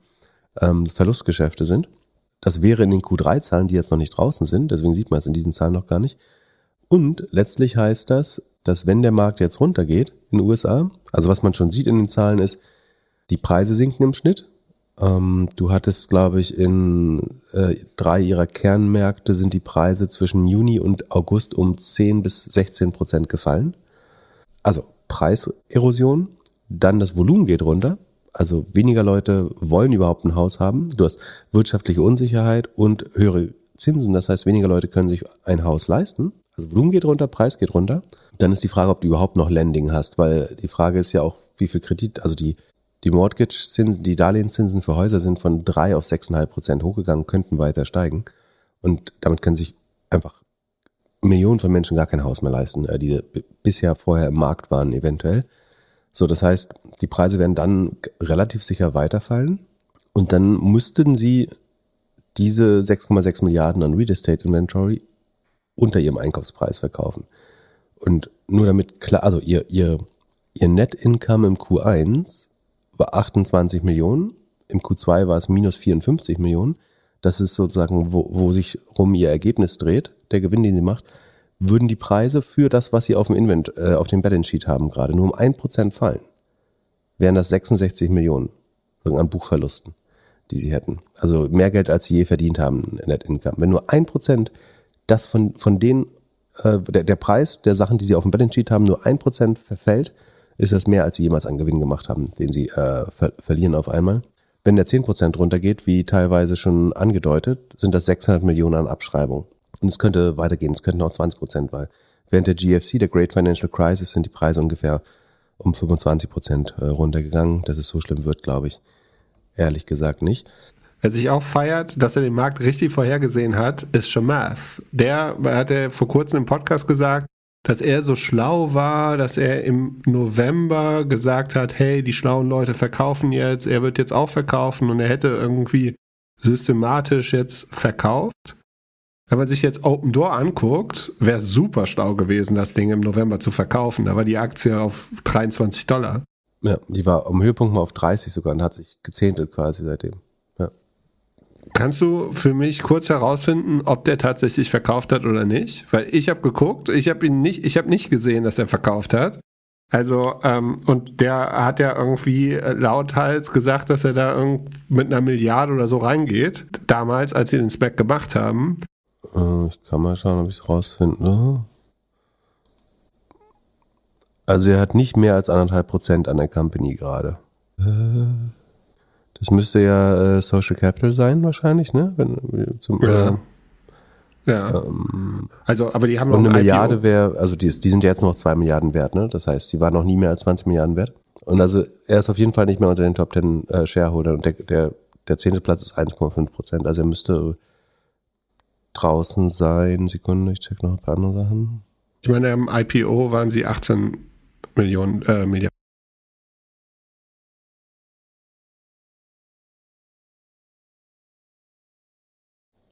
ähm, Verlustgeschäfte sind. Das wäre in den Q3-Zahlen, die jetzt noch nicht draußen sind, deswegen sieht man es in diesen Zahlen noch gar nicht. Und letztlich heißt das, dass wenn der Markt jetzt runtergeht in den USA, also was man schon sieht in den Zahlen ist, die Preise sinken im Schnitt, ähm, du hattest, glaube ich, in äh, drei ihrer Kernmärkte sind die Preise zwischen Juni und August um 10 bis 16 Prozent gefallen. Also Preiserosion, dann das Volumen geht runter. Also weniger Leute wollen überhaupt ein Haus haben. Du hast wirtschaftliche Unsicherheit und höhere Zinsen. Das heißt, weniger Leute können sich ein Haus leisten. Also Volumen geht runter, Preis geht runter. Dann ist die Frage, ob du überhaupt noch Lending hast, weil die Frage ist ja auch, wie viel Kredit, also die die Mortgage-Zinsen, die Darlehenszinsen für Häuser sind von drei auf sechseinhalb Prozent hochgegangen, könnten weiter steigen. Und damit können sich einfach Millionen von Menschen gar kein Haus mehr leisten, äh, die bisher vorher im Markt waren eventuell. So, das heißt, die Preise werden dann relativ sicher weiterfallen. Und dann müssten sie diese 6,6 Milliarden an Real Estate Inventory unter ihrem Einkaufspreis verkaufen. Und nur damit klar, also ihr, ihr, ihr Net Income im Q1 bei 28 Millionen. Im Q2 war es minus 54 Millionen. Das ist sozusagen, wo, wo sich rum ihr Ergebnis dreht, der Gewinn, den sie macht. Würden die Preise für das, was sie auf dem Invent, äh, auf dem Balance Sheet haben gerade, nur um ein Prozent fallen, wären das 66 Millionen an Buchverlusten, die sie hätten. Also mehr Geld, als sie je verdient haben in Net Income. Wenn nur ein Prozent das von, von den, äh, der, der Preis der Sachen, die sie auf dem Balance Sheet haben, nur ein Prozent verfällt, ist das mehr, als sie jemals an Gewinn gemacht haben, den sie äh, ver verlieren auf einmal. Wenn der 10% runtergeht, wie teilweise schon angedeutet, sind das 600 Millionen an Abschreibung. Und es könnte weitergehen, es könnten auch 20%, weil während der GFC, der Great Financial Crisis, sind die Preise ungefähr um 25% äh, runtergegangen. Dass es so schlimm wird, glaube ich, ehrlich gesagt nicht. Wer sich auch feiert, dass er den Markt richtig vorhergesehen hat, ist Shamath. Der hat er vor kurzem im Podcast gesagt, dass er so schlau war, dass er im November gesagt hat, hey, die schlauen Leute verkaufen jetzt, er wird jetzt auch verkaufen und er hätte irgendwie systematisch jetzt verkauft. Wenn man sich jetzt Open Door anguckt, wäre es super schlau gewesen, das Ding im November zu verkaufen. Da war die Aktie auf 23 Dollar. Ja, die war am Höhepunkt mal auf 30 sogar und hat sich gezähntelt quasi seitdem. Kannst du für mich kurz herausfinden, ob der tatsächlich verkauft hat oder nicht? Weil ich habe geguckt, ich habe ihn nicht, ich habe nicht gesehen, dass er verkauft hat. Also, ähm, und der hat ja irgendwie äh, lauthals gesagt, dass er da mit einer Milliarde oder so reingeht. Damals, als sie den Spec gemacht haben. Äh, ich kann mal schauen, ob ich es rausfinde. Also er hat nicht mehr als anderthalb Prozent an der Company gerade. Äh. Das müsste ja äh, Social Capital sein wahrscheinlich, ne? Wenn, zum, ja. Äh, ja. Ähm, also, aber die haben und eine Milliarde wäre, also die, die sind ja jetzt noch 2 Milliarden wert, ne? Das heißt, sie waren noch nie mehr als 20 Milliarden wert. Und also er ist auf jeden Fall nicht mehr unter den Top 10 äh, Shareholdern und der, der, der Platz ist 1,5 Prozent. Also er müsste draußen sein. Sekunde, ich check noch ein paar andere Sachen. Ich meine, im IPO waren sie 18 Millionen, äh, Milliarden.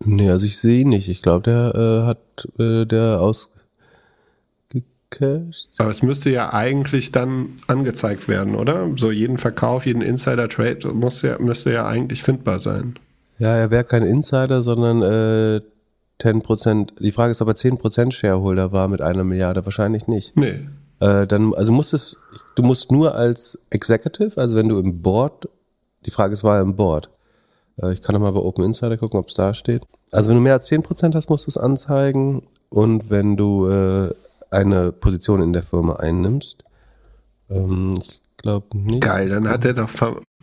Nee, also ich sehe ihn nicht. Ich glaube, der äh, hat äh, der ausgecached. Aber es müsste ja eigentlich dann angezeigt werden, oder? So jeden Verkauf, jeden Insider-Trade ja, müsste ja eigentlich findbar sein. Ja, er wäre kein Insider, sondern äh, 10%. Die Frage ist, ob er 10% Shareholder war mit einer Milliarde. Wahrscheinlich nicht. Nee. Äh, dann, also musst es, du musst nur als Executive, also wenn du im Board, die Frage ist, war er im Board? Äh, ich kann nochmal bei Open Insider gucken, ob es da steht. Also wenn du mehr als 10% hast, musst du es anzeigen. Und wenn du äh, eine Position in der Firma einnimmst, ähm, ich glaube nicht. Geil, dann hat er doch,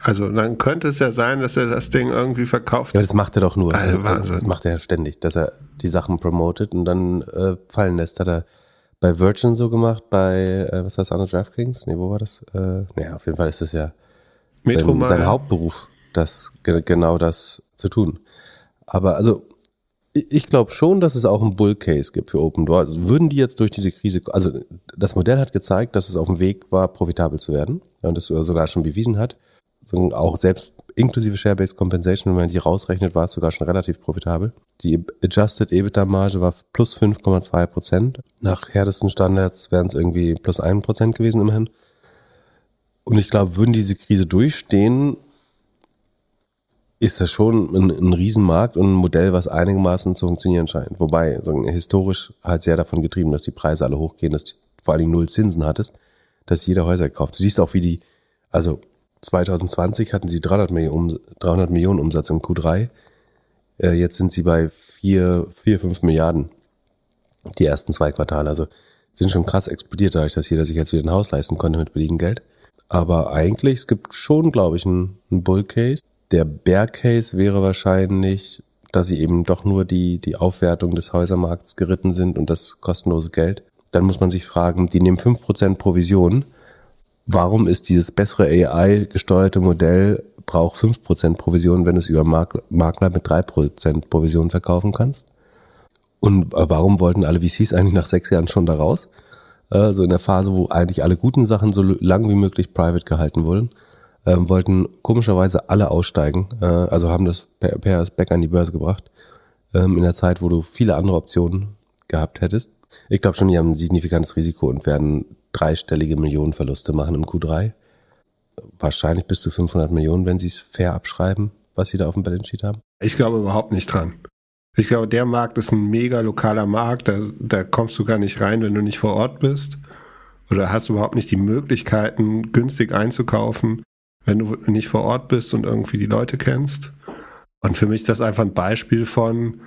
also dann könnte es ja sein, dass er das Ding irgendwie verkauft. Ja, das macht er doch nur. Also, also, also das macht er ja ständig, dass er die Sachen promotet und dann äh, fallen lässt. Hat er bei Virgin so gemacht, bei, äh, was war das andere, DraftKings? Nee, wo war das? Äh, naja, auf jeden Fall ist das ja sein, sein Hauptberuf das genau das zu tun. Aber also ich glaube schon, dass es auch einen Bull Case gibt für Open Door. Also würden die jetzt durch diese Krise, also das Modell hat gezeigt, dass es auf dem Weg war, profitabel zu werden und es sogar schon bewiesen hat. Also auch selbst inklusive Share-Based Compensation, wenn man die rausrechnet, war es sogar schon relativ profitabel. Die Adjusted EBITDA-Marge war plus 5,2 Prozent. Nach härtesten Standards wären es irgendwie plus 1 Prozent gewesen immerhin. Und ich glaube, würden diese Krise durchstehen, ist das schon ein, ein Riesenmarkt und ein Modell, was einigermaßen zu funktionieren scheint. Wobei, so historisch halt sehr davon getrieben, dass die Preise alle hochgehen, dass du vor allen Dingen null Zinsen hattest, dass jeder Häuser gekauft. Du siehst auch, wie die, also 2020 hatten sie 300 Millionen, 300 Millionen Umsatz im Q3. Äh, jetzt sind sie bei vier, vier, fünf Milliarden die ersten zwei Quartale. Also sind schon krass explodiert dadurch, dass jeder sich jetzt wieder ein Haus leisten konnte mit billigem Geld. Aber eigentlich, es gibt schon, glaube ich, einen, Bullcase der Bear Case wäre wahrscheinlich, dass sie eben doch nur die, die Aufwertung des Häusermarkts geritten sind und das kostenlose Geld. Dann muss man sich fragen, die nehmen fünf Prozent Provision. Warum ist dieses bessere AI-gesteuerte Modell braucht fünf Prozent Provision, wenn du es über Makler mit drei Prozent Provision verkaufen kannst? Und äh, warum wollten alle VCs eigentlich nach sechs Jahren schon da raus? Äh, so also in der Phase, wo eigentlich alle guten Sachen so lang wie möglich private gehalten wurden ähm, wollten komischerweise alle aussteigen, äh, also haben das per, per Back an die Börse gebracht, ähm, in der Zeit, wo du viele andere Optionen gehabt hättest. Ich glaube schon, die haben ein signifikantes Risiko und werden dreistellige Millionenverluste machen im Q3. Wahrscheinlich bis zu 500 Millionen, wenn sie es fair abschreiben, was sie da auf dem Balance Sheet haben. Ich glaube überhaupt nicht dran. Ich glaube, der Markt ist ein mega lokaler Markt. Da, da kommst du gar nicht rein, wenn du nicht vor Ort bist. Oder hast du überhaupt nicht die Möglichkeiten, günstig einzukaufen wenn du nicht vor Ort bist und irgendwie die Leute kennst. Und für mich ist das einfach ein Beispiel von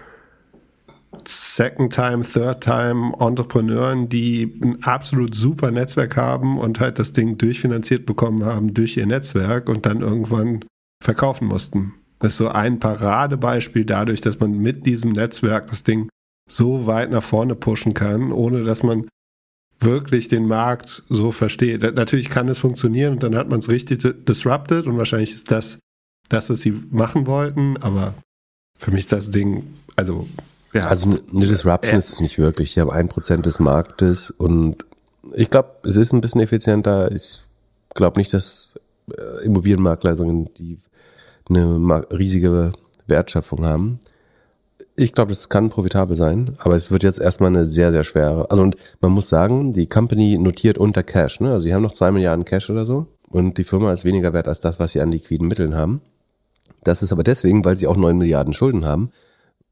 Second Time, Third Time Entrepreneuren, die ein absolut super Netzwerk haben und halt das Ding durchfinanziert bekommen haben durch ihr Netzwerk und dann irgendwann verkaufen mussten. Das ist so ein Paradebeispiel dadurch, dass man mit diesem Netzwerk das Ding so weit nach vorne pushen kann, ohne dass man wirklich den Markt so versteht. Natürlich kann es funktionieren und dann hat man es richtig disrupted und wahrscheinlich ist das das, was sie machen wollten, aber für mich das Ding, also ja. Also eine Disruption äh, ist es nicht wirklich. Sie haben ein Prozent des Marktes und ich glaube, es ist ein bisschen effizienter. Ich glaube nicht, dass äh, Immobilienmarktleistungen, die eine riesige Wertschöpfung haben ich glaube, das kann profitabel sein, aber es wird jetzt erstmal eine sehr, sehr schwere. Also und man muss sagen, die Company notiert unter Cash, ne? Also sie haben noch zwei Milliarden Cash oder so und die Firma ist weniger wert als das, was sie an liquiden Mitteln haben. Das ist aber deswegen, weil sie auch neun Milliarden Schulden haben,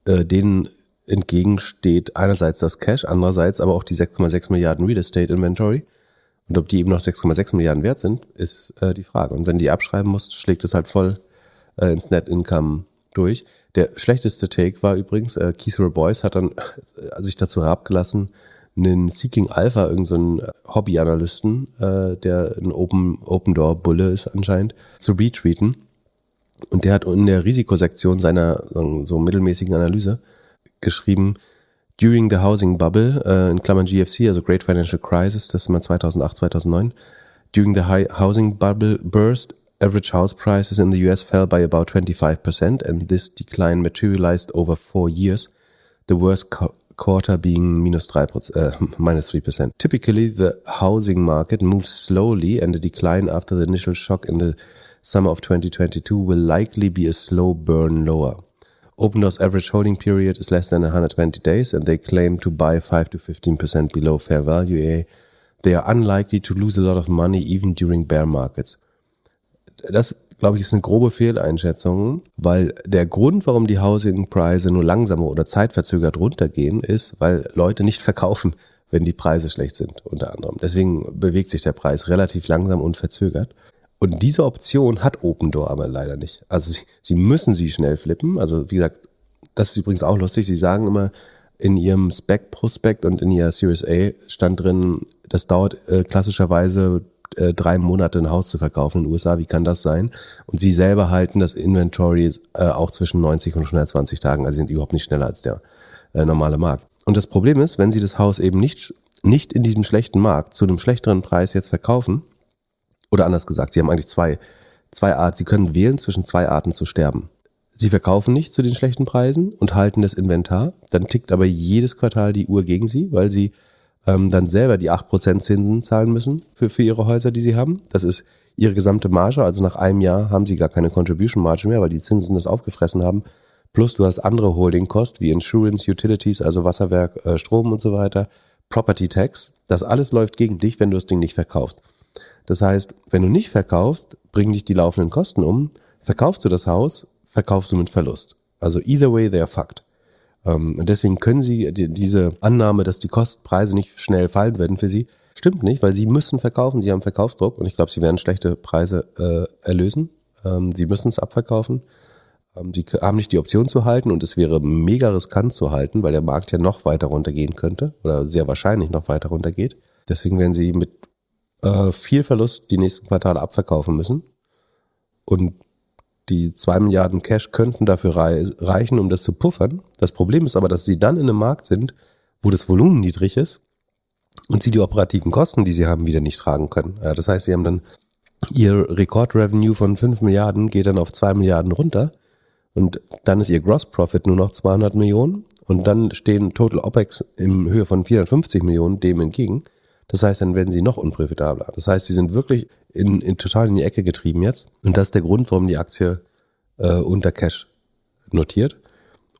äh, denen entgegensteht einerseits das Cash, andererseits aber auch die 6,6 Milliarden Real Estate Inventory. Und ob die eben noch 6,6 Milliarden wert sind, ist äh, die Frage. Und wenn die abschreiben muss, schlägt es halt voll äh, ins Net Income durch. Der schlechteste Take war übrigens, äh, Keith Boyce hat dann äh, sich dazu herabgelassen, einen Seeking Alpha, irgendeinen so äh, Hobbyanalysten, äh, der ein Open, Open Door Bulle ist anscheinend, zu retweeten. Und der hat in der Risikosektion seiner so mittelmäßigen Analyse geschrieben, during the housing bubble, äh, in Klammern GFC, also Great Financial Crisis, das ist mal 2008, 2009, during the housing bubble burst, average house prices in the US fell by about 25%, and this decline materialized over four years, the worst quarter being minus 3%, uh, [LAUGHS] minus 3%. Typically, the housing market moves slowly, and the decline after the initial shock in the summer of 2022 will likely be a slow burn lower. OpenDoor's average holding period is less than 120 days, and they claim to buy 5 to 15% below fair value. They are unlikely to lose a lot of money even during bear markets. das, glaube ich, ist eine grobe Fehleinschätzung, weil der Grund, warum die Housing-Preise nur langsamer oder zeitverzögert runtergehen, ist, weil Leute nicht verkaufen, wenn die Preise schlecht sind, unter anderem. Deswegen bewegt sich der Preis relativ langsam und verzögert. Und diese Option hat Open Door aber leider nicht. Also sie, sie müssen sie schnell flippen. Also wie gesagt, das ist übrigens auch lustig. Sie sagen immer, in ihrem Spec-Prospekt und in ihrer Series A stand drin, das dauert äh, klassischerweise äh, drei Monate ein Haus zu verkaufen in den USA. Wie kann das sein? Und sie selber halten das Inventory äh, auch zwischen 90 und 120 Tagen. Also sie sind überhaupt nicht schneller als der äh, normale Markt. Und das Problem ist, wenn sie das Haus eben nicht, nicht in diesem schlechten Markt zu einem schlechteren Preis jetzt verkaufen, oder anders gesagt, sie haben eigentlich zwei, zwei Arten, sie können wählen zwischen zwei Arten zu sterben. Sie verkaufen nicht zu den schlechten Preisen und halten das Inventar. Dann tickt aber jedes Quartal die Uhr gegen sie, weil sie ähm, dann selber die 8% Zinsen zahlen müssen für, für ihre Häuser, die sie haben. Das ist ihre gesamte Marge. Also nach einem Jahr haben sie gar keine Contribution Marge mehr, weil die Zinsen das aufgefressen haben. Plus du hast andere Holding-Kosten wie Insurance, Utilities, also Wasserwerk, äh, Strom und so weiter, Property Tax. Das alles läuft gegen dich, wenn du das Ding nicht verkaufst. Das heißt, wenn du nicht verkaufst, bringen dich die laufenden Kosten um. Verkaufst du das Haus, verkaufst du mit Verlust. Also either way, they are fucked. Ähm, und deswegen können Sie diese Annahme, dass die Kostpreise nicht schnell fallen werden für Sie, stimmt nicht, weil Sie müssen verkaufen. Sie haben Verkaufsdruck und ich glaube, Sie werden schlechte Preise äh, erlösen. Ähm, Sie müssen es abverkaufen. Ähm, sie haben nicht die Option zu halten und es wäre mega riskant zu halten, weil der Markt ja noch weiter runtergehen könnte oder sehr wahrscheinlich noch weiter runtergeht. Deswegen werden Sie mit äh, viel Verlust die nächsten Quartale abverkaufen müssen. Und die zwei Milliarden Cash könnten dafür rei reichen, um das zu puffern. Das Problem ist aber, dass sie dann in einem Markt sind, wo das Volumen niedrig ist und sie die operativen Kosten, die sie haben, wieder nicht tragen können. Ja, das heißt, sie haben dann ihr Rekordrevenue von 5 Milliarden geht dann auf 2 Milliarden runter und dann ist ihr Gross Profit nur noch 200 Millionen und dann stehen Total OPEX in Höhe von 450 Millionen dem entgegen. Das heißt, dann werden sie noch unprofitabler. Das heißt, sie sind wirklich in, in, total in die Ecke getrieben jetzt. Und das ist der Grund, warum die Aktie äh, unter Cash notiert.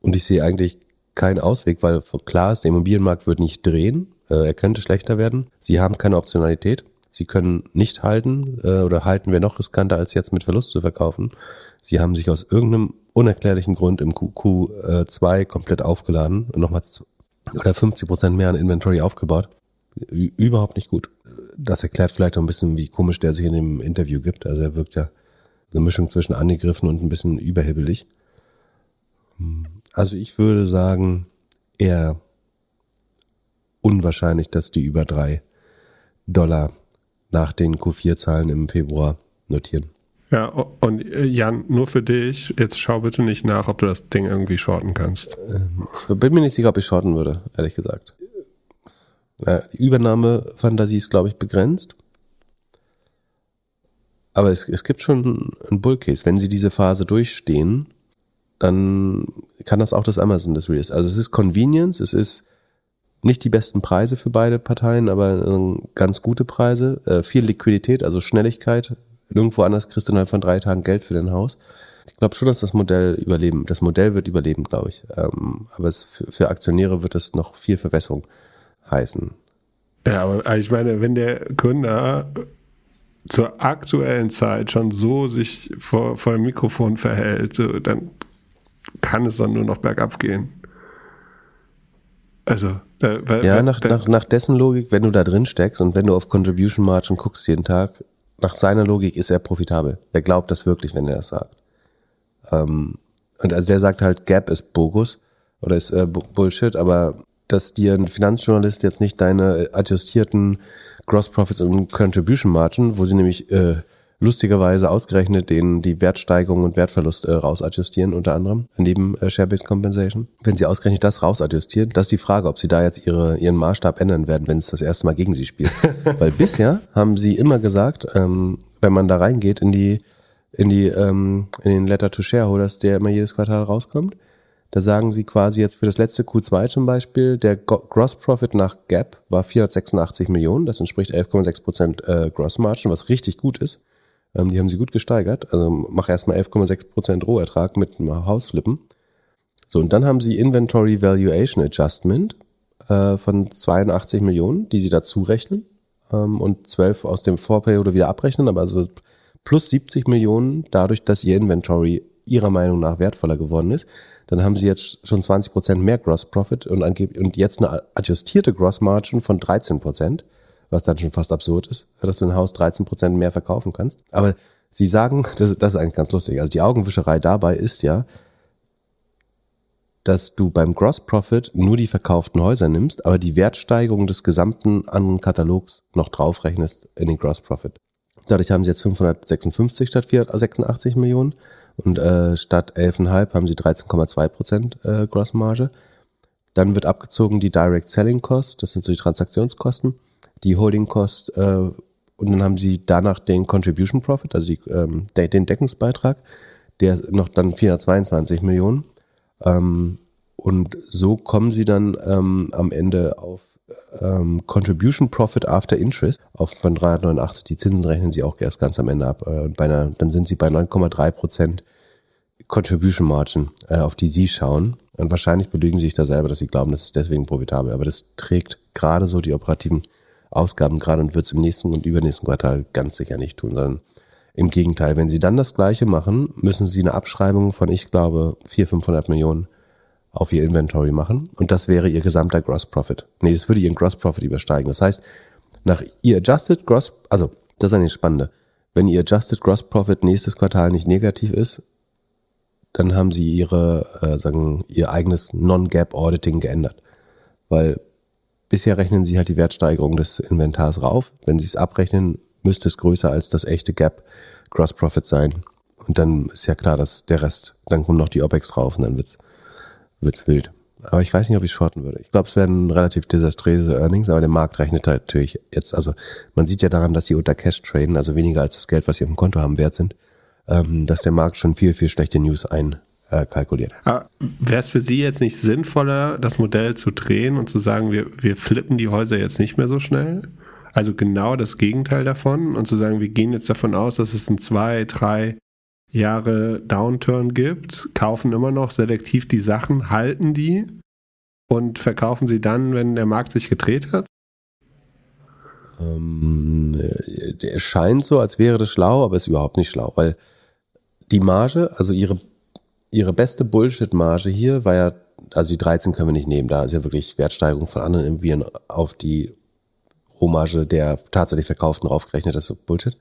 Und ich sehe eigentlich keinen Ausweg, weil klar ist, der Immobilienmarkt wird nicht drehen. Äh, er könnte schlechter werden. Sie haben keine Optionalität. Sie können nicht halten äh, oder halten wir noch riskanter als jetzt mit Verlust zu verkaufen. Sie haben sich aus irgendeinem unerklärlichen Grund im Q, 2 äh, komplett aufgeladen und nochmals oder 50 Prozent mehr an Inventory aufgebaut. Überhaupt nicht gut. Das erklärt vielleicht auch ein bisschen, wie komisch der sich in dem Interview gibt. Also er wirkt ja eine Mischung zwischen angegriffen und ein bisschen überhebelig. Also ich würde sagen, eher unwahrscheinlich, dass die über drei Dollar nach den Q4-Zahlen im Februar notieren. Ja, und äh, Jan, nur für dich, jetzt schau bitte nicht nach, ob du das Ding irgendwie shorten kannst. Ähm, bin mir nicht sicher, ob ich shorten würde, ehrlich gesagt. Die Übernahmefantasie ist, glaube ich, begrenzt. Aber es, es gibt schon ein Bullcase. Wenn sie diese Phase durchstehen, dann kann das auch das Amazon des Reels. Also es ist Convenience, es ist nicht die besten Preise für beide Parteien, aber ähm, ganz gute Preise. Äh, viel Liquidität, also Schnelligkeit. Irgendwo anders kriegst du innerhalb von drei Tagen Geld für dein Haus. Ich glaube schon, dass das Modell überleben. Das Modell wird überleben, glaube ich. Ähm, aber es, für, für Aktionäre wird es noch viel Verbesserung heißen. Ja, aber ah, ich meine, wenn der Gründer zur aktuellen Zeit schon so sich vor, vor dem Mikrofon verhält, dann kann es dann nur noch bergab gehen. Also, äh, weil, ja, nach, nach, nach dessen Logik, wenn du da drin steckst und wenn du auf Contribution Margin guckst jeden Tag, nach seiner Logik ist er profitabel. Er glaubt das wirklich, wenn er das sagt. Ähm, und also der sagt halt, Gap ist Bogus oder ist äh, Bullshit, aber dass dir ein Finanzjournalist jetzt nicht deine äh, adjustierten Gross Profits und Contribution Margin, wo sie nämlich äh, lustigerweise ausgerechnet den die Wertsteigerung und Wertverlust äh, rausadjustieren, unter anderem neben äh, Share-Based Compensation. Wenn sie ausgerechnet das rausadjustieren, das ist die Frage, ob sie da jetzt ihre, ihren Maßstab ändern werden, wenn es das erste Mal gegen sie spielt. [LAUGHS] Weil bisher haben sie immer gesagt, ähm, wenn man da reingeht in die in die ähm, in den Letter to Shareholders, der immer jedes Quartal rauskommt, da sagen sie quasi jetzt für das letzte Q2 zum Beispiel, der Gross Profit nach Gap war 486 Millionen. Das entspricht 11,6 Prozent äh, Gross Margin, was richtig gut ist. Ähm, die haben sie gut gesteigert. Also mach erstmal 11,6 Prozent Rohertrag mit einem Hausflippen. So, und dann haben sie Inventory Valuation Adjustment äh, von 82 Millionen, die sie dazu rechnen ähm, und 12 aus dem Vorperiode wieder abrechnen, aber also plus 70 Millionen dadurch, dass ihr Inventory ihrer Meinung nach wertvoller geworden ist, dann haben sie jetzt schon 20 mehr Gross Profit und, und jetzt eine adjustierte Gross Margin von 13 was dann schon fast absurd ist, dass du ein Haus 13 mehr verkaufen kannst. Aber sie sagen, [LAUGHS] das, das ist eigentlich ganz lustig. Also die Augenwischerei dabei ist ja, dass du beim Gross Profit nur die verkauften Häuser nimmst, aber die Wertsteigerung des gesamten anderen Katalogs noch draufrechnest in den Gross Profit. Dadurch haben sie jetzt 556 statt 486 Millionen. Und äh, statt 11,5 haben sie 13,2 Prozent äh, Grossmarge. Dann wird abgezogen die Direct Selling Cost, das sind so die Transaktionskosten, die Holding Cost äh, und dann haben sie danach den Contribution Profit, also die, ähm, de den Deckungsbeitrag, der noch dann 422 Millionen. Ähm, und so kommen sie dann ähm, am Ende auf ähm, Contribution Profit After Interest auf von 389. Die Zinsen rechnen sie auch erst ganz am Ende ab. Äh, bei einer, dann sind sie bei 9,3 Prozent Contribution Margin, äh, auf die sie schauen. Und wahrscheinlich belügen sie sich da selber, dass sie glauben, das ist deswegen profitabel. Aber das trägt gerade so die operativen Ausgaben gerade und wird es im nächsten und übernächsten Quartal ganz sicher nicht tun, sondern im Gegenteil. Wenn sie dann das Gleiche machen, müssen sie eine Abschreibung von, ich glaube, 400, 500 Millionen auf ihr Inventory machen und das wäre ihr gesamter Gross Profit. Nee, das würde ihren Gross Profit übersteigen. Das heißt, nach ihr Adjusted Gross, also das ist eigentlich spannende. Wenn ihr Adjusted Gross Profit nächstes Quartal nicht negativ ist, dann haben sie ihre, äh, sagen, ihr eigenes Non-Gap Auditing geändert. Weil bisher rechnen sie halt die Wertsteigerung des Inventars rauf. Wenn sie es abrechnen, müsste es größer als das echte Gap Gross Profit sein. Und dann ist ja klar, dass der Rest, dann kommen noch die OPEX rauf und dann wird es wird's wild. Aber ich weiß nicht, ob ich shorten würde. Ich glaube, es werden relativ desaströse Earnings, aber der Markt rechnet halt natürlich jetzt, also man sieht ja daran, dass sie unter Cash traden, also weniger als das Geld, was sie auf dem Konto haben, wert sind, ähm, dass der Markt schon viel, viel schlechte News einkalkuliert. Äh, ah, Wäre es für Sie jetzt nicht sinnvoller, das Modell zu drehen und zu sagen, wir, wir flippen die Häuser jetzt nicht mehr so schnell? Also genau das Gegenteil davon und zu sagen, wir gehen jetzt davon aus, dass es in zwei, drei, Jahre Downturn gibt, kaufen immer noch selektiv die Sachen, halten die und verkaufen sie dann, wenn der Markt sich gedreht hat? Ähm, äh, es scheint so, als wäre das schlau, aber ist überhaupt nicht schlau, weil die Marge, also ihre, ihre beste Bullshit-Marge hier war ja, also die 13 können wir nicht nehmen, da ist ja wirklich Wertsteigerung von anderen Immobilien auf die Rohmarge der tatsächlich verkauften draufgerechnet, das ist Bullshit.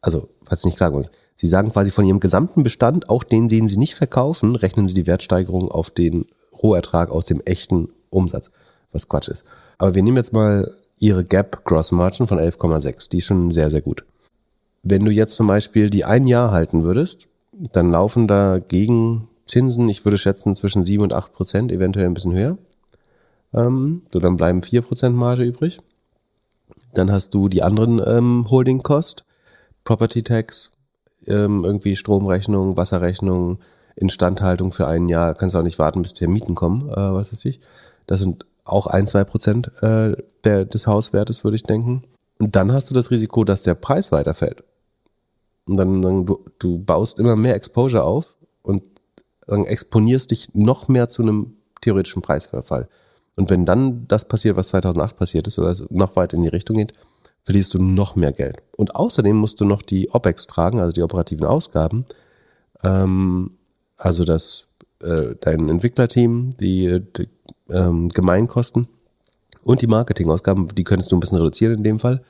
Also, falls nicht klar geworden ist Sie sagen quasi von Ihrem gesamten Bestand, auch den, den Sie nicht verkaufen, rechnen Sie die Wertsteigerung auf den Rohertrag aus dem echten Umsatz, was Quatsch ist. Aber wir nehmen jetzt mal Ihre Gap Gross Margin von 11,6. Die ist schon sehr, sehr gut. Wenn du jetzt zum Beispiel die ein Jahr halten würdest, dann laufen dagegen Zinsen, ich würde schätzen, zwischen 7 und 8 Prozent, eventuell ein bisschen höher. Ähm, so, dann bleiben 4 Prozent Marge übrig. Dann hast du die anderen ähm, Holding Cost, Property Tax, ähm, irgendwie Stromrechnung, Wasserrechnung, Instandhaltung für ein Jahr, kannst auch nicht warten, bis die Mieten kommen, äh, was weiß ich. Das sind auch ein, zwei Prozent äh, der, des Hauswertes, würde ich denken. Und dann hast du das Risiko, dass der Preis weiterfällt. Und dann, dann du, du baust immer mehr Exposure auf und dann exponierst dich noch mehr zu einem theoretischen Preisverfall. Und wenn dann das passiert, was 2008 passiert ist, oder es noch weiter in die Richtung geht, verlierst du noch mehr Geld. Und außerdem musst du noch die OPEX tragen, also die operativen Ausgaben. Ähm, also das, äh, dein Entwicklerteam, die, die ähm, Gemeinkosten und die Marketingausgaben, die könntest du ein bisschen reduzieren in dem Fall.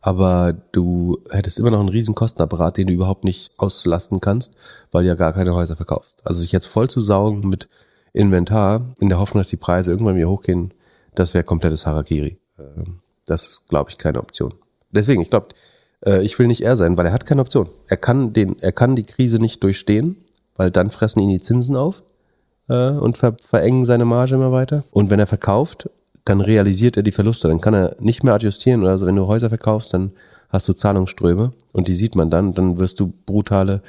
Aber du hättest immer noch einen riesen Kostenapparat, den du überhaupt nicht auslasten kannst, weil du ja gar keine Häuser verkaufst. Also sich jetzt voll zu saugen mit Inventar, in der Hoffnung, dass die Preise irgendwann wieder hochgehen, das wäre komplettes Harakiri. Ähm, das ist, glaube ich, keine Option. Deswegen, ich glaube, äh, ich will nicht er sein, weil er hat keine Option. Er kann, den, er kann die Krise nicht durchstehen, weil dann fressen ihn die Zinsen auf äh, und ver verengen seine Marge immer weiter. Und wenn er verkauft, dann realisiert er die Verluste. Dann kann er nicht mehr adjustieren. also wenn du Häuser verkaufst, dann hast du Zahlungsströme und die sieht man dann. Dann wirst du brutale,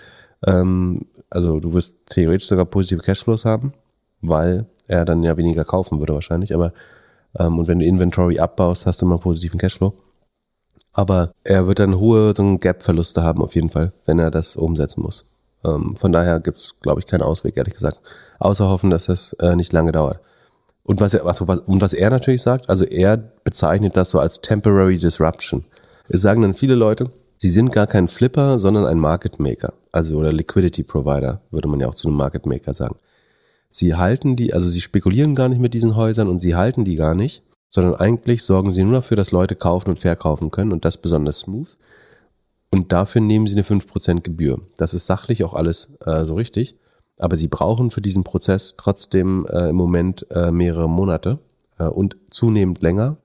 ähm, also du wirst theoretisch sogar positive Cashflows haben, weil er dann ja weniger kaufen würde wahrscheinlich. Aber ähm, und wenn du Inventory abbaust, hast du immer einen positiven Cashflow. Aber er wird dann hohe so Gap-Verluste haben, auf jeden Fall, wenn er das umsetzen muss. Ähm, von daher gibt es, glaube ich, keinen Ausweg, ehrlich gesagt. Außer hoffen, dass das äh, nicht lange dauert. Und was er, also was, und was er natürlich sagt, also er bezeichnet das so als temporary disruption. Es sagen dann viele Leute, sie sind gar kein Flipper, sondern ein Market Maker. Also oder Liquidity Provider, würde man ja auch zu einem Market Maker sagen. Sie halten die, also sie spekulieren gar nicht mit diesen Häusern und sie halten die gar nicht, sondern eigentlich sorgen sie nur dafür, dass Leute kaufen und verkaufen können und das besonders smooth. Und dafür nehmen sie eine 5% Gebühr. Das ist sachlich auch alles äh, so richtig. Aber sie brauchen für diesen Prozess trotzdem äh, im Moment äh, mehrere Monate äh, und zunehmend länger.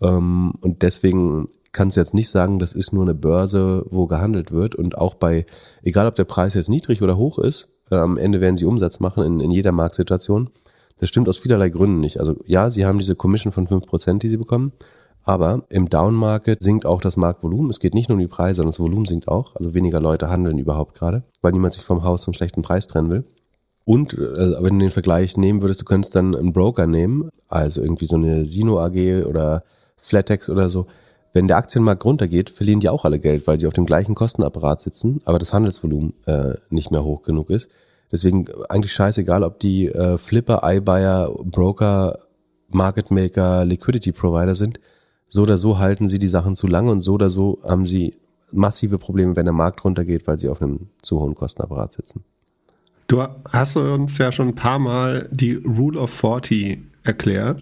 Ähm, und deswegen kannst du jetzt nicht sagen, das ist nur eine Börse, wo gehandelt wird. Und auch bei, egal ob der Preis jetzt niedrig oder hoch ist, am Ende werden sie Umsatz machen in, in jeder Marktsituation. Das stimmt aus vielerlei Gründen nicht. Also ja, sie haben diese Commission von 5%, die sie bekommen, aber im Down-Market sinkt auch das Marktvolumen. Es geht nicht nur um die Preise, sondern das Volumen sinkt auch. Also weniger Leute handeln überhaupt gerade, weil niemand sich vom Haus zum schlechten Preis trennen will. Und also wenn du den Vergleich nehmen würdest, du könntest dann einen Broker nehmen, also irgendwie so eine Sino AG oder Flattex oder so, wenn der Aktienmarkt runtergeht, verlieren die auch alle Geld, weil sie auf dem gleichen Kostenapparat sitzen, aber das Handelsvolumen äh, nicht mehr hoch genug ist. Deswegen eigentlich scheißegal, ob die äh, Flipper, iBuyer, Broker, Market Maker, Liquidity Provider sind. So oder so halten sie die Sachen zu lange und so oder so haben sie massive Probleme, wenn der Markt runtergeht, weil sie auf einem zu hohen Kostenapparat sitzen. Du hast uns ja schon ein paar Mal die Rule of 40 erklärt.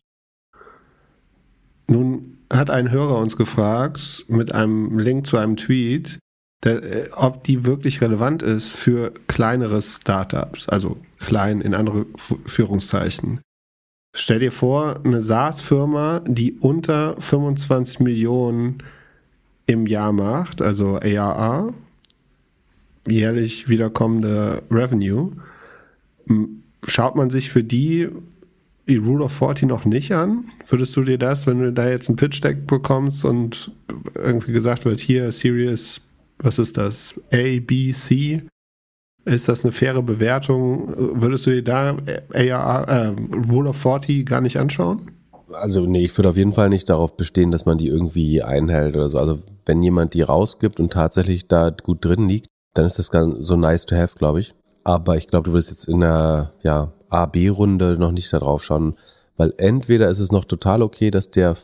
Nun hat ein Hörer uns gefragt mit einem Link zu einem Tweet, der, äh, ob die wirklich relevant ist für kleinere Startups, also klein in andere Führungszeichen. Stell dir vor, eine SaaS-Firma, die unter 25 Millionen im Jahr macht, also ARA, jährlich wiederkommende Revenue, schaut man sich für die die Rule of 40 noch nicht an? Würdest du dir das, wenn du da jetzt ein Pitch-Deck bekommst und irgendwie gesagt wird, hier Series, was ist das? A, B, C? Ist das eine faire Bewertung? Würdest du dir da AR, äh, Rule of 40 gar nicht anschauen? Also nee, ich würde auf jeden Fall nicht darauf bestehen, dass man die irgendwie einhält oder so. Also wenn jemand die rausgibt und tatsächlich da gut drin liegt, dann ist das ganz so nice to have, glaube ich. Aber ich glaube, du wirst jetzt in der ja, A-B-Runde noch nicht da drauf schauen, weil entweder ist es noch total okay, dass der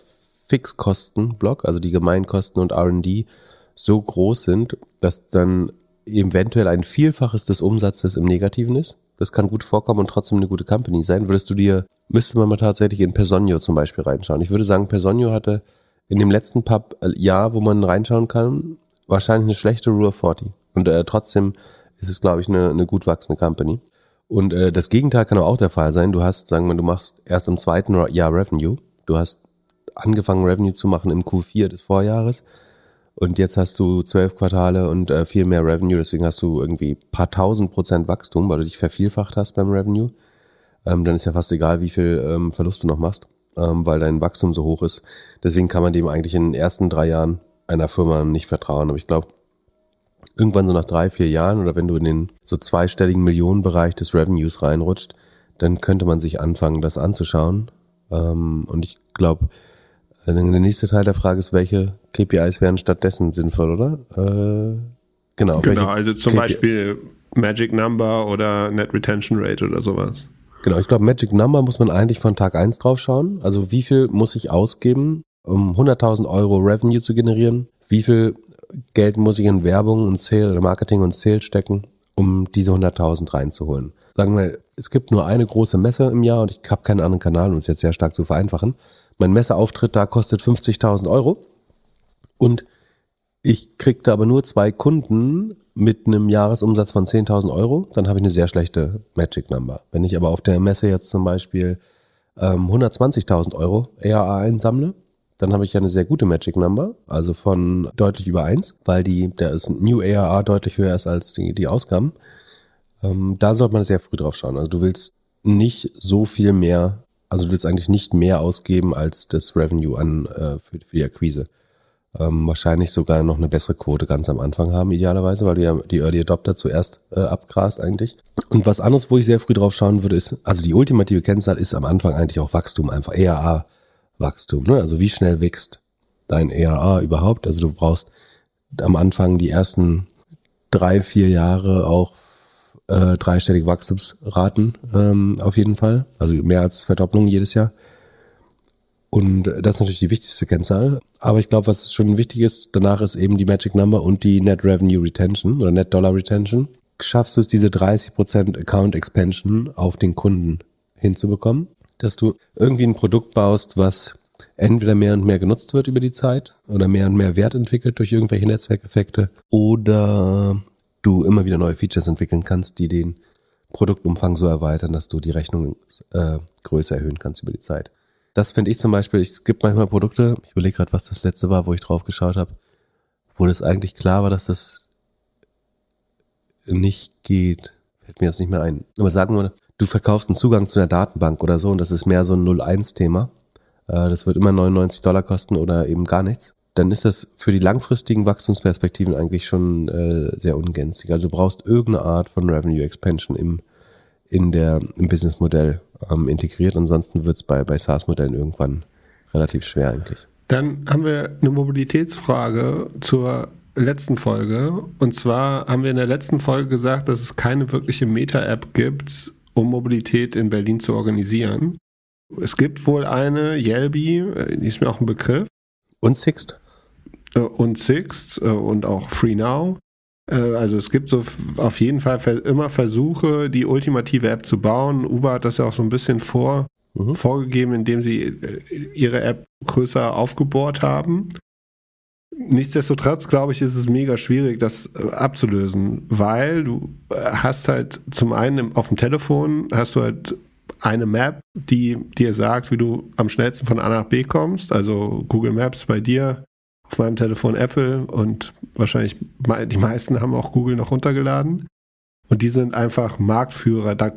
Fixkostenblock, also die Gemeinkosten und RD, so groß sind, dass dann eventuell ein Vielfaches des Umsatzes im Negativen ist. Das kann gut vorkommen und trotzdem eine gute Company sein. Würdest du dir, müsste man mal tatsächlich in Personio zum Beispiel reinschauen. Ich würde sagen, Personio hatte in dem letzten Pub Jahr, wo man reinschauen kann, wahrscheinlich eine schlechte Rule 40 und äh, trotzdem ist es, glaube ich, eine, eine gut wachsende Company. Und äh, das Gegenteil kann auch der Fall sein. Du hast, sagen wir, du machst erst im zweiten Jahr Revenue. Du hast angefangen, Revenue zu machen im Q4 des Vorjahres. Und jetzt hast du zwölf Quartale und äh, viel mehr Revenue. Deswegen hast du irgendwie paar tausend Prozent Wachstum, weil du dich vervielfacht hast beim Revenue. Ähm, dann ist ja fast egal, wie viel ähm, Verluste du noch machst, ähm, weil dein Wachstum so hoch ist. Deswegen kann man dem eigentlich in den ersten drei Jahren einer Firma nicht vertrauen. Aber ich glaube, irgendwann so nach drei, vier Jahren oder wenn du in den so zweistelligen Millionenbereich des Revenues reinrutscht, dann könnte man sich anfangen, das anzuschauen. Ähm, und ich glaube, äh, der nächste Teil der Frage ist, welche KPIs wären stattdessen sinnvoll, oder? Äh, genau. Genau, also zum KPI Beispiel Magic Number oder Net Retention Rate oder sowas. Genau, ich glaube, Magic Number muss man eigentlich von Tag 1 drauf schauen. Also wie viel muss ich ausgeben, um 100.000 Euro Revenue zu generieren? Wie viel Geld muss ich in Werbung und Sale, Marketing und Sale stecken, um diese 100.000 reinzuholen. Sagen wir, es gibt nur eine große Messe im Jahr und ich habe keinen anderen Kanal, um es jetzt sehr stark zu vereinfachen. Mein Messeauftritt da kostet 50.000 Euro und ich kriege da aber nur zwei Kunden mit einem Jahresumsatz von 10.000 Euro, dann habe ich eine sehr schlechte Magic Number. Wenn ich aber auf der Messe jetzt zum Beispiel ähm, 120.000 Euro EAA einsammle, dann habe ich ja eine sehr gute Magic Number, also von deutlich über 1, weil die, da ist New ARR deutlich höher ist als die, die Ausgaben. Ähm, da sollte man sehr früh drauf schauen. Also du willst nicht so viel mehr, also du willst eigentlich nicht mehr ausgeben als das Revenue an äh, für, für die Akquise. Ähm, wahrscheinlich sogar noch eine bessere Quote ganz am Anfang haben, idealerweise, weil du ja die Early Adopter zuerst äh, abgrast eigentlich. Und was anderes, wo ich sehr früh drauf schauen würde, ist, also die ultimative Kennzahl ist am Anfang eigentlich auch Wachstum, einfach EAA Wachstum. Ne? Also wie schnell wächst dein ERA überhaupt? Also du brauchst am Anfang die ersten drei, vier Jahre auch äh, dreistellige Wachstumsraten ähm, auf jeden Fall. Also mehr als Verdopplung jedes Jahr. Und das ist natürlich die wichtigste Kennzahl. Aber ich glaube, was schon wichtig ist, danach ist eben die Magic Number und die Net Revenue Retention oder Net Dollar Retention. Schaffst du es, diese 30% Account Expansion auf den Kunden hinzubekommen? dass du irgendwie ein Produkt baust, was entweder mehr und mehr genutzt wird über die Zeit oder mehr und mehr Wert entwickelt durch irgendwelche Netzwerkeffekte oder du immer wieder neue Features entwickeln kannst, die den Produktumfang so erweitern, dass du die Rechnungsgröße äh, erhöhen kannst über die Zeit. Das finde ich zum Beispiel, es gibt manchmal Produkte, ich überlege gerade, was das letzte war, wo ich drauf geschaut habe, wo das eigentlich klar war, dass das nicht geht. Fällt mir jetzt nicht mehr ein. Aber sagen wir, mal, du verkaufst einen Zugang zu einer Datenbank oder so und das ist mehr so ein 0-1-Thema, äh, das wird immer 99 Dollar kosten oder eben gar nichts, dann ist das für die langfristigen Wachstumsperspektiven eigentlich schon äh, sehr ungünstig. Also du brauchst irgendeine Art von Revenue Expansion im, in der, im Businessmodell ähm, integriert. Ansonsten wird es bei, bei SaaS-Modellen irgendwann relativ schwer eigentlich. Dann haben wir eine Mobilitätsfrage zur letzten Folge. Und zwar haben wir in der letzten Folge gesagt, dass es keine wirkliche Meta-App gibt, um Mobilität in Berlin zu organisieren. Es gibt wohl eine, Yelby, äh, die ist mir auch ein Begriff. Und Sixt. Äh, und Sixt äh, und auch Free Now. Also es gibt so auf jeden Fall immer Versuche, die ultimative App zu bauen. Uber hat das ja auch so ein bisschen vor, mhm. vorgegeben, indem sie ihre App größer aufgebohrt haben. Nichtsdestotrotz, glaube ich, ist es mega schwierig, das äh, abzulösen, weil du äh, hast halt zum einen auf dem Telefon hast du halt eine Map, die dir sagt, wie du am schnellsten von A nach B kommst. Also Google Maps bei dir, auf meinem Telefon Apple und wahrscheinlich die meisten haben auch Google noch runtergeladen. Und die sind einfach Marktführer. Da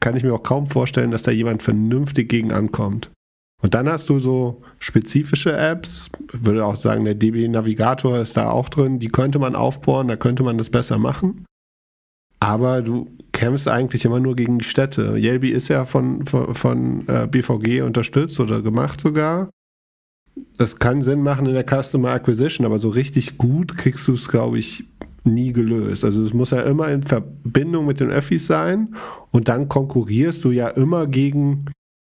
kann ich mir auch kaum vorstellen, dass da jemand vernünftig gegen ankommt. Und dann hast du so spezifische Apps, würde auch sagen, der DB Navigator ist da auch drin, die könnte man aufbohren, da könnte man das besser machen. Aber du kämpfst eigentlich immer nur gegen die Städte. Yelby ist ja von, von, von äh, BVG unterstützt oder gemacht sogar. Das kann Sinn machen in der Customer Acquisition, aber so richtig gut kriegst du es, glaube ich, nie gelöst. Also es muss ja immer in Verbindung mit den Öffis sein und dann konkurrierst du ja immer gegen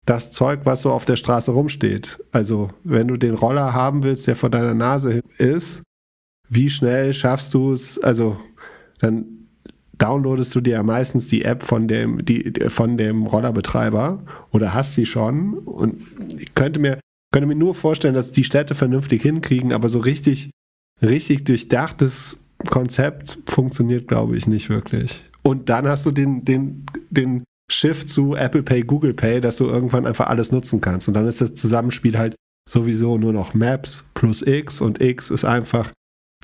das Zeug, was so auf der Straße rumsteht. Also wenn du den Roller haben willst, der vor deiner Nase ist, wie schnell schaffst du es? Also dann downloadest du dir ja meistens die App von dem, die, von dem Rollerbetreiber oder hast sie schon. Und ich könnte mir, könnte mir nur vorstellen, dass die Städte vernünftig hinkriegen, aber so richtig, richtig durchdachtes Konzept funktioniert, glaube ich, nicht wirklich. Und dann hast du den, den, den Shift zu Apple Pay, Google Pay, dass du irgendwann einfach alles nutzen kannst. Und dann ist das Zusammenspiel halt sowieso nur noch Maps plus X und X ist einfach,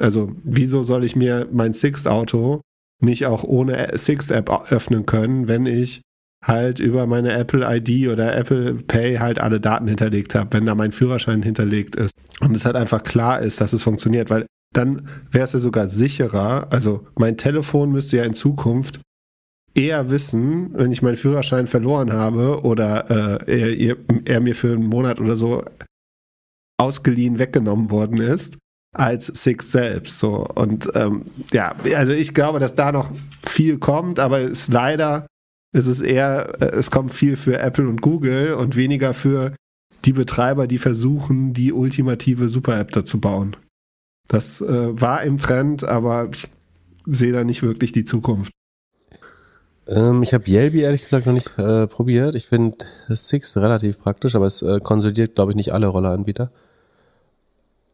also wieso soll ich mir mein Sixth auto nicht auch ohne Sixth app öffnen können, wenn ich halt über meine Apple ID oder Apple Pay halt alle Daten hinterlegt habe, wenn da mein Führerschein hinterlegt ist und es halt einfach klar ist, dass es funktioniert, weil dann wäre es ja sogar sicherer, also mein Telefon müsste ja in Zukunft eher wissen, wenn ich meinen Führerschein verloren habe oder äh, er, er, mir für einen Monat oder so ausgeliehen weggenommen worden ist, als Six selbst. So. Und ähm, ja, also ich glaube, dass da noch viel kommt, aber es ist leider es ist eher, äh, es kommt viel für Apple und Google und weniger für die Betreiber, die versuchen, die ultimative Super-App dazu bauen. Das äh, war im Trend, aber ich sehe da nicht wirklich die Zukunft. Ähm, ich habe Yelby ehrlich gesagt noch nicht äh, probiert. Ich finde Six relativ praktisch, aber es äh, konsolidiert, glaube ich, nicht alle Rolleranbieter.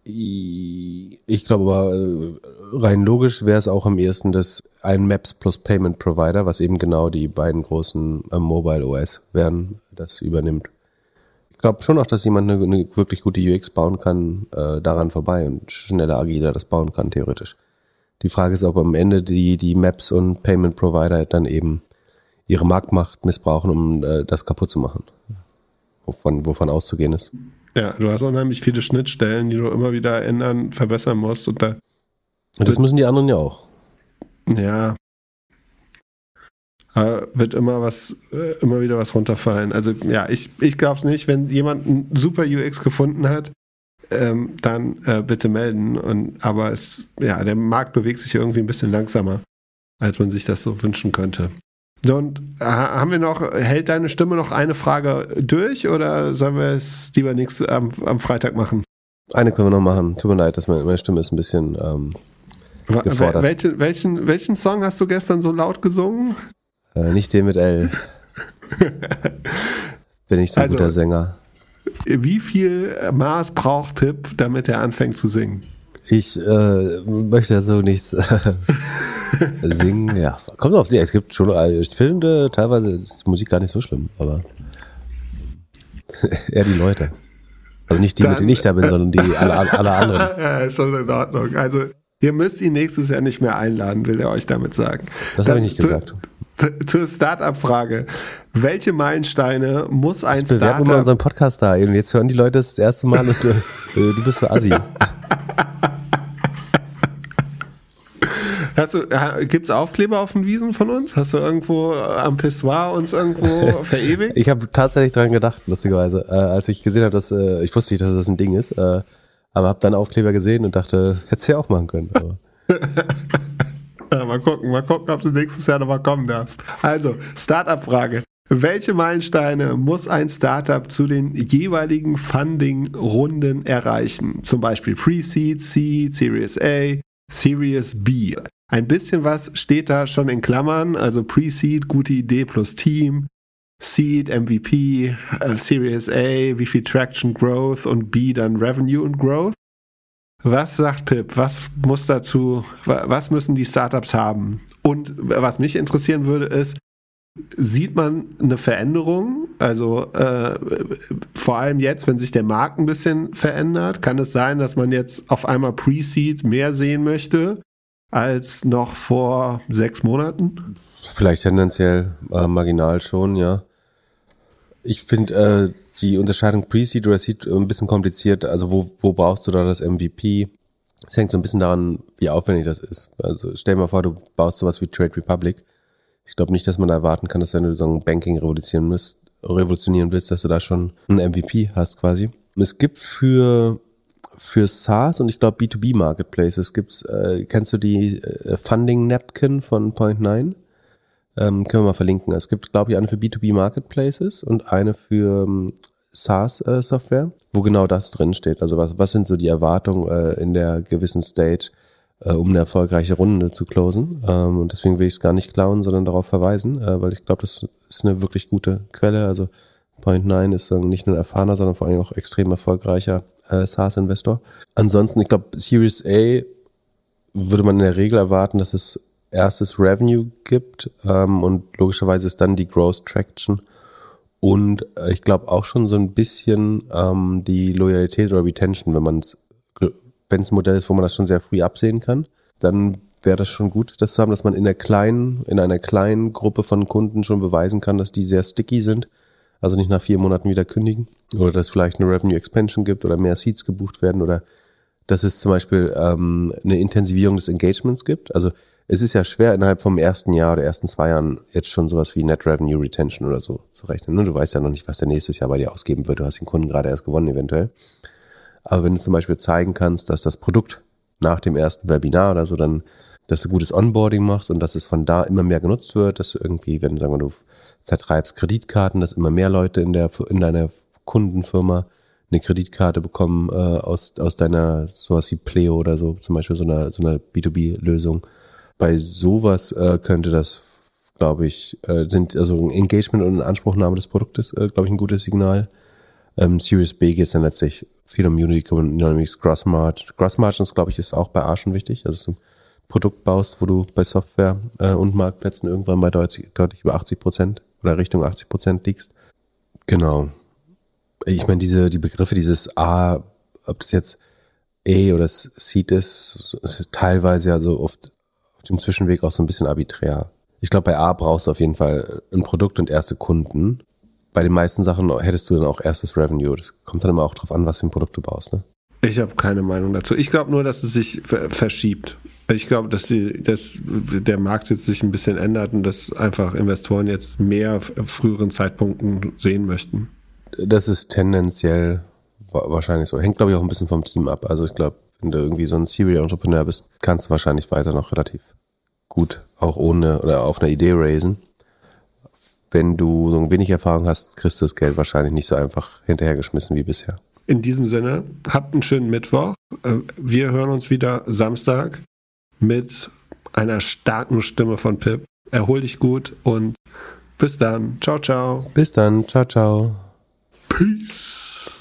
Ich glaube aber, äh, rein logisch wäre es auch am ehesten das ein Maps plus Payment Provider, was eben genau die beiden großen äh, Mobile OS wären, das übernimmt. Ich glaube schon auch, dass jemand eine, eine, wirklich gute UX bauen kann, äh, daran vorbei und schneller, agiler das bauen kann, theoretisch. Die Frage ist, ob am Ende die, die Maps und Payment Provider dann eben ihre Marktmacht missbrauchen, um äh, das kaputt zu machen. Wovon, wovon auszugehen ist. Ja, du hast unheimlich viele Schnittstellen, die du immer wieder ändern, verbessern musst. Und, da und das müssen die anderen ja auch. Ja. Aber äh, wird immer was, äh, immer wieder was runterfallen. Also ja, ich, ich glaube es nicht, wenn jemand einen super UX gefunden hat, ähm, dann äh, bitte melden. Und, aber es, ja, der Markt bewegt sich irgendwie ein bisschen langsamer, als man sich das so wünschen könnte. Und äh, haben wir noch, hält deine Stimme noch eine Frage durch oder sollen wir es lieber nichts am, am Freitag machen? Eine können wir noch machen. Tut mir leid, dass meine, meine Stimme ist ein bisschen ähm, gefordert. Welche, welchen, welchen Song hast du gestern so laut gesungen? Äh, nicht den mit L. [LAUGHS] Bin ich so ein also, guter Sänger wie viel Maß braucht Pip, damit er anfängt zu singen? Ich äh, möchte so nichts äh, [LAUGHS] singen. Ja, kommt auf die. Es gibt schon äh, Filme, teilweise ist die Musik gar nicht so schlimm, aber [LAUGHS] eher die Leute. Also nicht die, Dann, mit denen ich da bin, sondern die alle, alle anderen. [LAUGHS] ja, ist schon in Ordnung. Also ihr müsst ihn nächstes Jahr nicht mehr einladen, will er euch damit sagen. Das habe ich nicht gesagt zur Startup-Frage. Welche Meilensteine muss ein Startup... Bewerben wir unseren Podcast da. Und jetzt hören die Leute das erste Mal und äh, [LAUGHS] äh du bist so assi. Gibt es Aufkleber auf den Wiesen von uns? Hast du irgendwo äh, am Pissoir uns irgendwo [LAUGHS] verewigt? ich habe tatsächlich dran gedacht, lustigerweise, äh, als ich gesehen habe, dass äh, ich wusste nicht, dass das ein Ding ist, äh, aber habe dann Aufkleber gesehen und dachte, hättest du ja auch machen können. [LAUGHS] [LAUGHS] mal gucken, mal gucken, ob du nächstes Jahr nochmal kommen darfst. Also, Startup-Frage. Welche Meilensteine muss ein Startup zu den jeweiligen Funding-Runden erreichen? Zum Beispiel Pre-Seed, Seed, Series A, Series B. Ein bisschen was steht da schon in Klammern, also Pre-Seed, gute Idee plus Team, Seed, MVP, äh, Series A, wie viel Traction, Growth und B dann Revenue und Growth. Was sagt Pip? Was muss dazu, was müssen die Startups haben? Und was mich interessieren würde, ist, sieht man eine Veränderung? Also äh, vor allem jetzt, wenn sich der Markt ein bisschen verändert, kann es sein, dass man jetzt auf einmal Pre-Seed mehr sehen möchte als noch vor sechs Monaten? Vielleicht tendenziell äh, marginal schon, ja. Ich finde, äh die Unterscheidung Pre-Seed oder Seed äh, ein bisschen kompliziert. Also wo, wo brauchst du da das MVP? Es hängt so ein bisschen daran, wie aufwendig das ist. Also stell dir mal vor, du baust sowas wie Trade Republic. Ich glaube nicht, dass man da erwarten kann, dass wenn du so ein Banking revolutionieren, müsst, revolutionieren willst, dass du da schon ein MVP hast quasi. Es gibt für für SaaS und ich glaube B2B Marketplaces gibt's äh, kennst du die äh, Funding Napkin von Point9? Ähm, können wir mal verlinken. Es gibt, glaube ich, eine für B2B Marketplaces und eine für ähm, SaaS-Software, äh, wo genau das drinsteht. Also was, was sind so die Erwartungen äh, in der gewissen Stage, äh, um eine erfolgreiche Runde zu closen? Ähm, und deswegen will ich es gar nicht klauen, sondern darauf verweisen, äh, weil ich glaube, das ist eine wirklich gute Quelle. Also Point9 ist nicht nur ein erfahrener, sondern vor allem auch extrem erfolgreicher äh, SaaS-Investor. Ansonsten, ich glaube, Series A würde man in der Regel erwarten, dass es erstes Revenue gibt ähm, und logischerweise ist dann die Growth Traction und äh, ich glaube auch schon so ein bisschen ähm, die Loyalität oder Retention, wenn man es, wenn es ein Modell ist, wo man das schon sehr früh absehen kann, dann wäre das schon gut, das zu haben, dass man in der kleinen, in einer kleinen Gruppe von Kunden schon beweisen kann, dass die sehr sticky sind, also nicht nach vier Monaten wieder kündigen oder dass vielleicht eine Revenue Expansion gibt oder mehr Seats gebucht werden oder dass es zum Beispiel ähm, eine Intensivierung des Engagements gibt. Also es ist ja schwer, innerhalb vom ersten Jahr oder ersten zwei Jahren jetzt schon sowas wie Net Revenue Retention oder so zu rechnen. Ne? Du weißt ja noch nicht, was der nächstes Jahr bei dir ausgeben wird. Du hast den Kunden gerade erst gewonnen, eventuell. Aber wenn du zum Beispiel zeigen kannst, dass das Produkt nach dem ersten Webinar oder so dann, dass du gutes Onboarding machst und dass es von da immer mehr genutzt wird, dass irgendwie, wenn sagen wir, du vertreibst Kreditkarten, dass immer mehr Leute in der in deiner Kundenfirma eine Kreditkarte bekommen äh, aus aus deiner sowas wie Pleo oder so zum Beispiel so einer so einer B2B-Lösung bei sowas äh, könnte das, glaube ich, äh, sind also Engagement und Anspruchnahme des Produktes, äh, glaube ich, ein gutes Signal. Ähm, Series B geht es dann letztlich viel um Unity Economics, Gross Margin. Gross Margins, glaube ich, ist auch bei Arschen wichtig. Also so ein Produkt baust, wo du bei Software äh, und Marktplätzen irgendwann bei deutlich, deutlich über 80 Prozent oder Richtung 80 Prozent liegst. Genau. Ich meine, diese, die Begriffe, dieses A, ob das jetzt E oder Seed ist, ist teilweise ja so oft dem Zwischenweg auch so ein bisschen arbiträr. Ich glaube, bei A brauchst du auf jeden Fall äh, ein Produkt und erste Kunden. Bei den meisten Sachen hättest du dann auch erstes Revenue. Das kommt dann immer auch drauf an, was für ein Produkt du baust, ne? Ich habe keine Meinung dazu. Ich glaube nur, dass es sich verschiebt. Ich glaube, dass, dass der Markt jetzt sich ein bisschen ändert und dass einfach Investoren jetzt mehr früheren Zeitpunkten sehen möchten. Das ist tendenziell wahrscheinlich so. Hängt, glaube ich, auch ein bisschen vom Team ab. Also ich glaube, wenn du irgendwie so ein Serial Entrepreneur bist, kannst du wahrscheinlich weiter noch relativ gut auch ohne oder auf einer Idee raisen. Wenn du so ein wenig Erfahrung hast, kriegst du das Geld wahrscheinlich nicht so einfach hinterhergeschmissen wie bisher. In diesem Sinne, habt einen schönen Mittwoch. Äh, wir hören uns wieder Samstag mit einer starken Stimme von Pip. Erhol dich gut und bis dann. Ciao, ciao. Bis dann. Ciao, ciao. Peace.